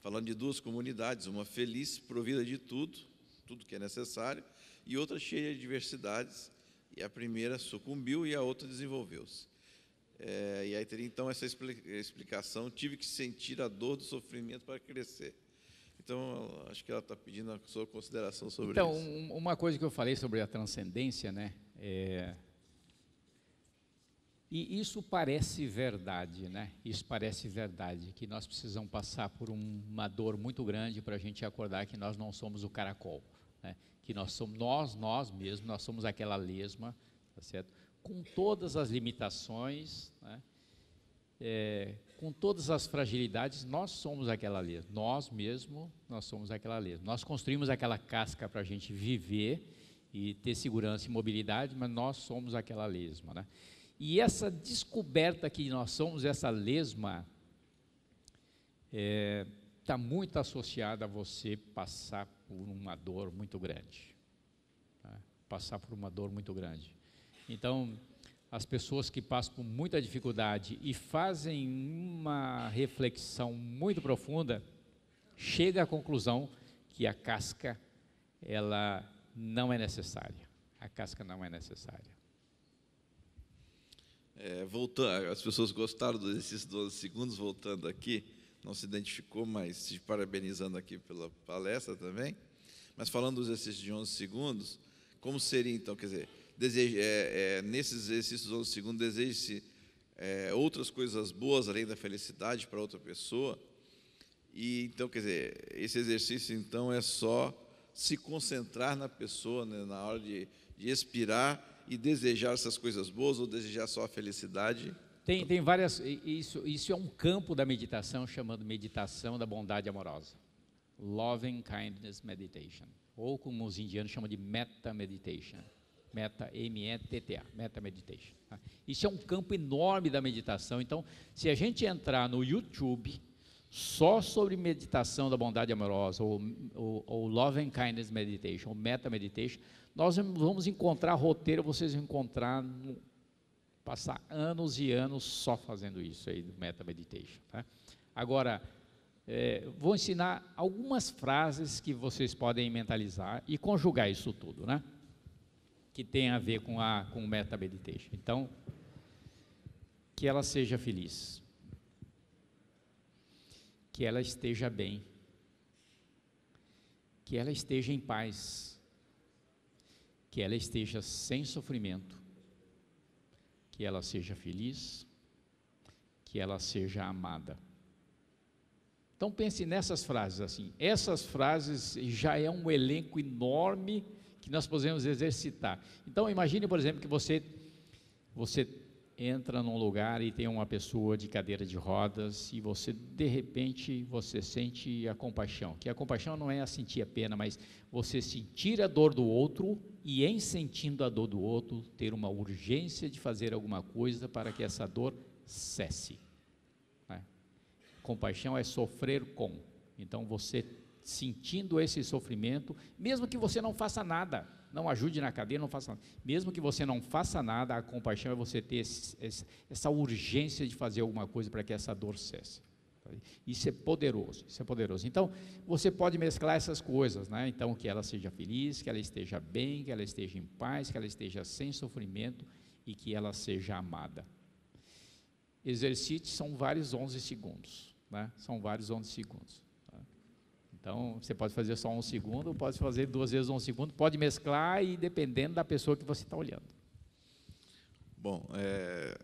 falando de duas comunidades, uma feliz, provida de tudo, tudo que é necessário, e outra cheia de diversidades, e a primeira sucumbiu e a outra desenvolveu-se. É, e aí teria então essa explicação: tive que sentir a dor do sofrimento para crescer. Então, acho que ela está pedindo a sua consideração sobre então, isso.
Então, uma coisa que eu falei sobre a transcendência, né? É... E isso parece verdade, né? Isso parece verdade, que nós precisamos passar por uma dor muito grande para a gente acordar que nós não somos o caracol né, que nós somos nós, nós mesmos, nós somos aquela lesma, tá certo? com todas as limitações, né, é, com todas as fragilidades, nós somos aquela lesma, nós mesmos, nós somos aquela lesma. Nós construímos aquela casca para a gente viver e ter segurança e mobilidade, mas nós somos aquela lesma. Né? E essa descoberta que nós somos, essa lesma, está é, tá muito associada a você passar por uma dor muito grande. Tá? Passar por uma dor muito grande. Então, as pessoas que passam por muita dificuldade e fazem uma reflexão muito profunda, chega à conclusão que a casca ela não é necessária. A casca não é necessária.
É, voltando, as pessoas gostaram do exercício 12 segundos, voltando aqui não se identificou, mas te parabenizando aqui pela palestra também. Mas falando dos exercícios de 11 segundos, como seria então? Quer dizer, deseje, é, é, nesses exercícios de 11 segundos, deseja se é, outras coisas boas além da felicidade para outra pessoa. E então, quer dizer, esse exercício então é só se concentrar na pessoa, né, na hora de, de expirar e desejar essas coisas boas ou desejar só a felicidade
tem, tem várias. Isso, isso é um campo da meditação chamado meditação da bondade amorosa. Loving Kindness Meditation. Ou como os indianos chamam de Meta Meditation. Meta, M-E-T-T-A, Meta Meditation. Tá? Isso é um campo enorme da meditação. Então, se a gente entrar no YouTube só sobre meditação da bondade amorosa, ou, ou, ou Kindness Meditation, ou Meta Meditation, nós vamos encontrar roteiro, vocês vão encontrar passar anos e anos só fazendo isso aí do Meta Meditation. Tá? Agora, é, vou ensinar algumas frases que vocês podem mentalizar e conjugar isso tudo, né? Que tem a ver com a com o Meta Meditation. Então, que ela seja feliz, que ela esteja bem, que ela esteja em paz, que ela esteja sem sofrimento que ela seja feliz, que ela seja amada. Então pense nessas frases assim. Essas frases já é um elenco enorme que nós podemos exercitar. Então imagine, por exemplo, que você você entra num lugar e tem uma pessoa de cadeira de rodas e você de repente você sente a compaixão. Que a compaixão não é a sentir a pena, mas você sentir a dor do outro e em sentindo a dor do outro ter uma urgência de fazer alguma coisa para que essa dor cesse. Né? Compaixão é sofrer com. Então você sentindo esse sofrimento, mesmo que você não faça nada, não ajude na cadeia, não faça nada. Mesmo que você não faça nada, a compaixão é você ter esse, esse, essa urgência de fazer alguma coisa para que essa dor cesse. Isso é poderoso, isso é poderoso. Então, você pode mesclar essas coisas, né? Então, que ela seja feliz, que ela esteja bem, que ela esteja em paz, que ela esteja sem sofrimento e que ela seja amada. Exercite são vários 11 segundos, né? São vários 11 segundos. Então, você pode fazer só um segundo, pode fazer duas vezes um segundo, pode mesclar e dependendo da pessoa que você está olhando.
Bom, é,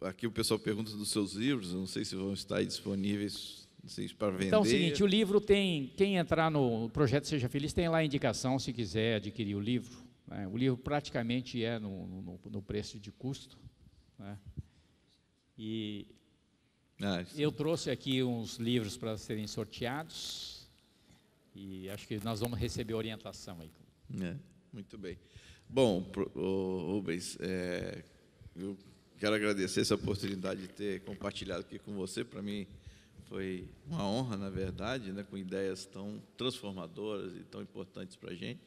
aqui o pessoal pergunta dos seus livros, não sei se vão estar disponíveis para vender. Então, é o seguinte, o
livro tem, quem entrar no Projeto Seja Feliz, tem lá a indicação se quiser adquirir o livro. Né? O livro praticamente é no, no, no preço de custo. Né? E ah, eu trouxe aqui uns livros para serem sorteados. E acho que nós vamos receber orientação aí.
É, muito bem. Bom, Rubens, é, eu quero agradecer essa oportunidade de ter compartilhado aqui com você. Para mim foi
uma honra, na
verdade, né, com ideias tão transformadoras e tão importantes para a gente.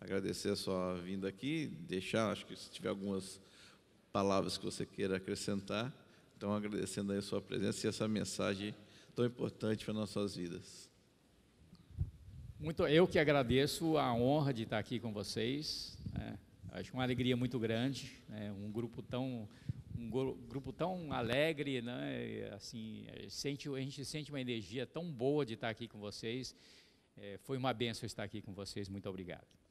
Agradecer a sua vinda aqui, deixar, acho que se tiver algumas palavras que você queira acrescentar. Então, agradecendo aí a sua presença e essa mensagem tão importante para nossas vidas.
Muito, eu que agradeço a honra de estar aqui com vocês. Né? Acho uma alegria muito grande, né? um grupo tão um grupo tão alegre, né? Assim, a gente, sente, uma energia tão boa de estar aqui com vocês. É, foi uma benção estar aqui com vocês. Muito obrigado.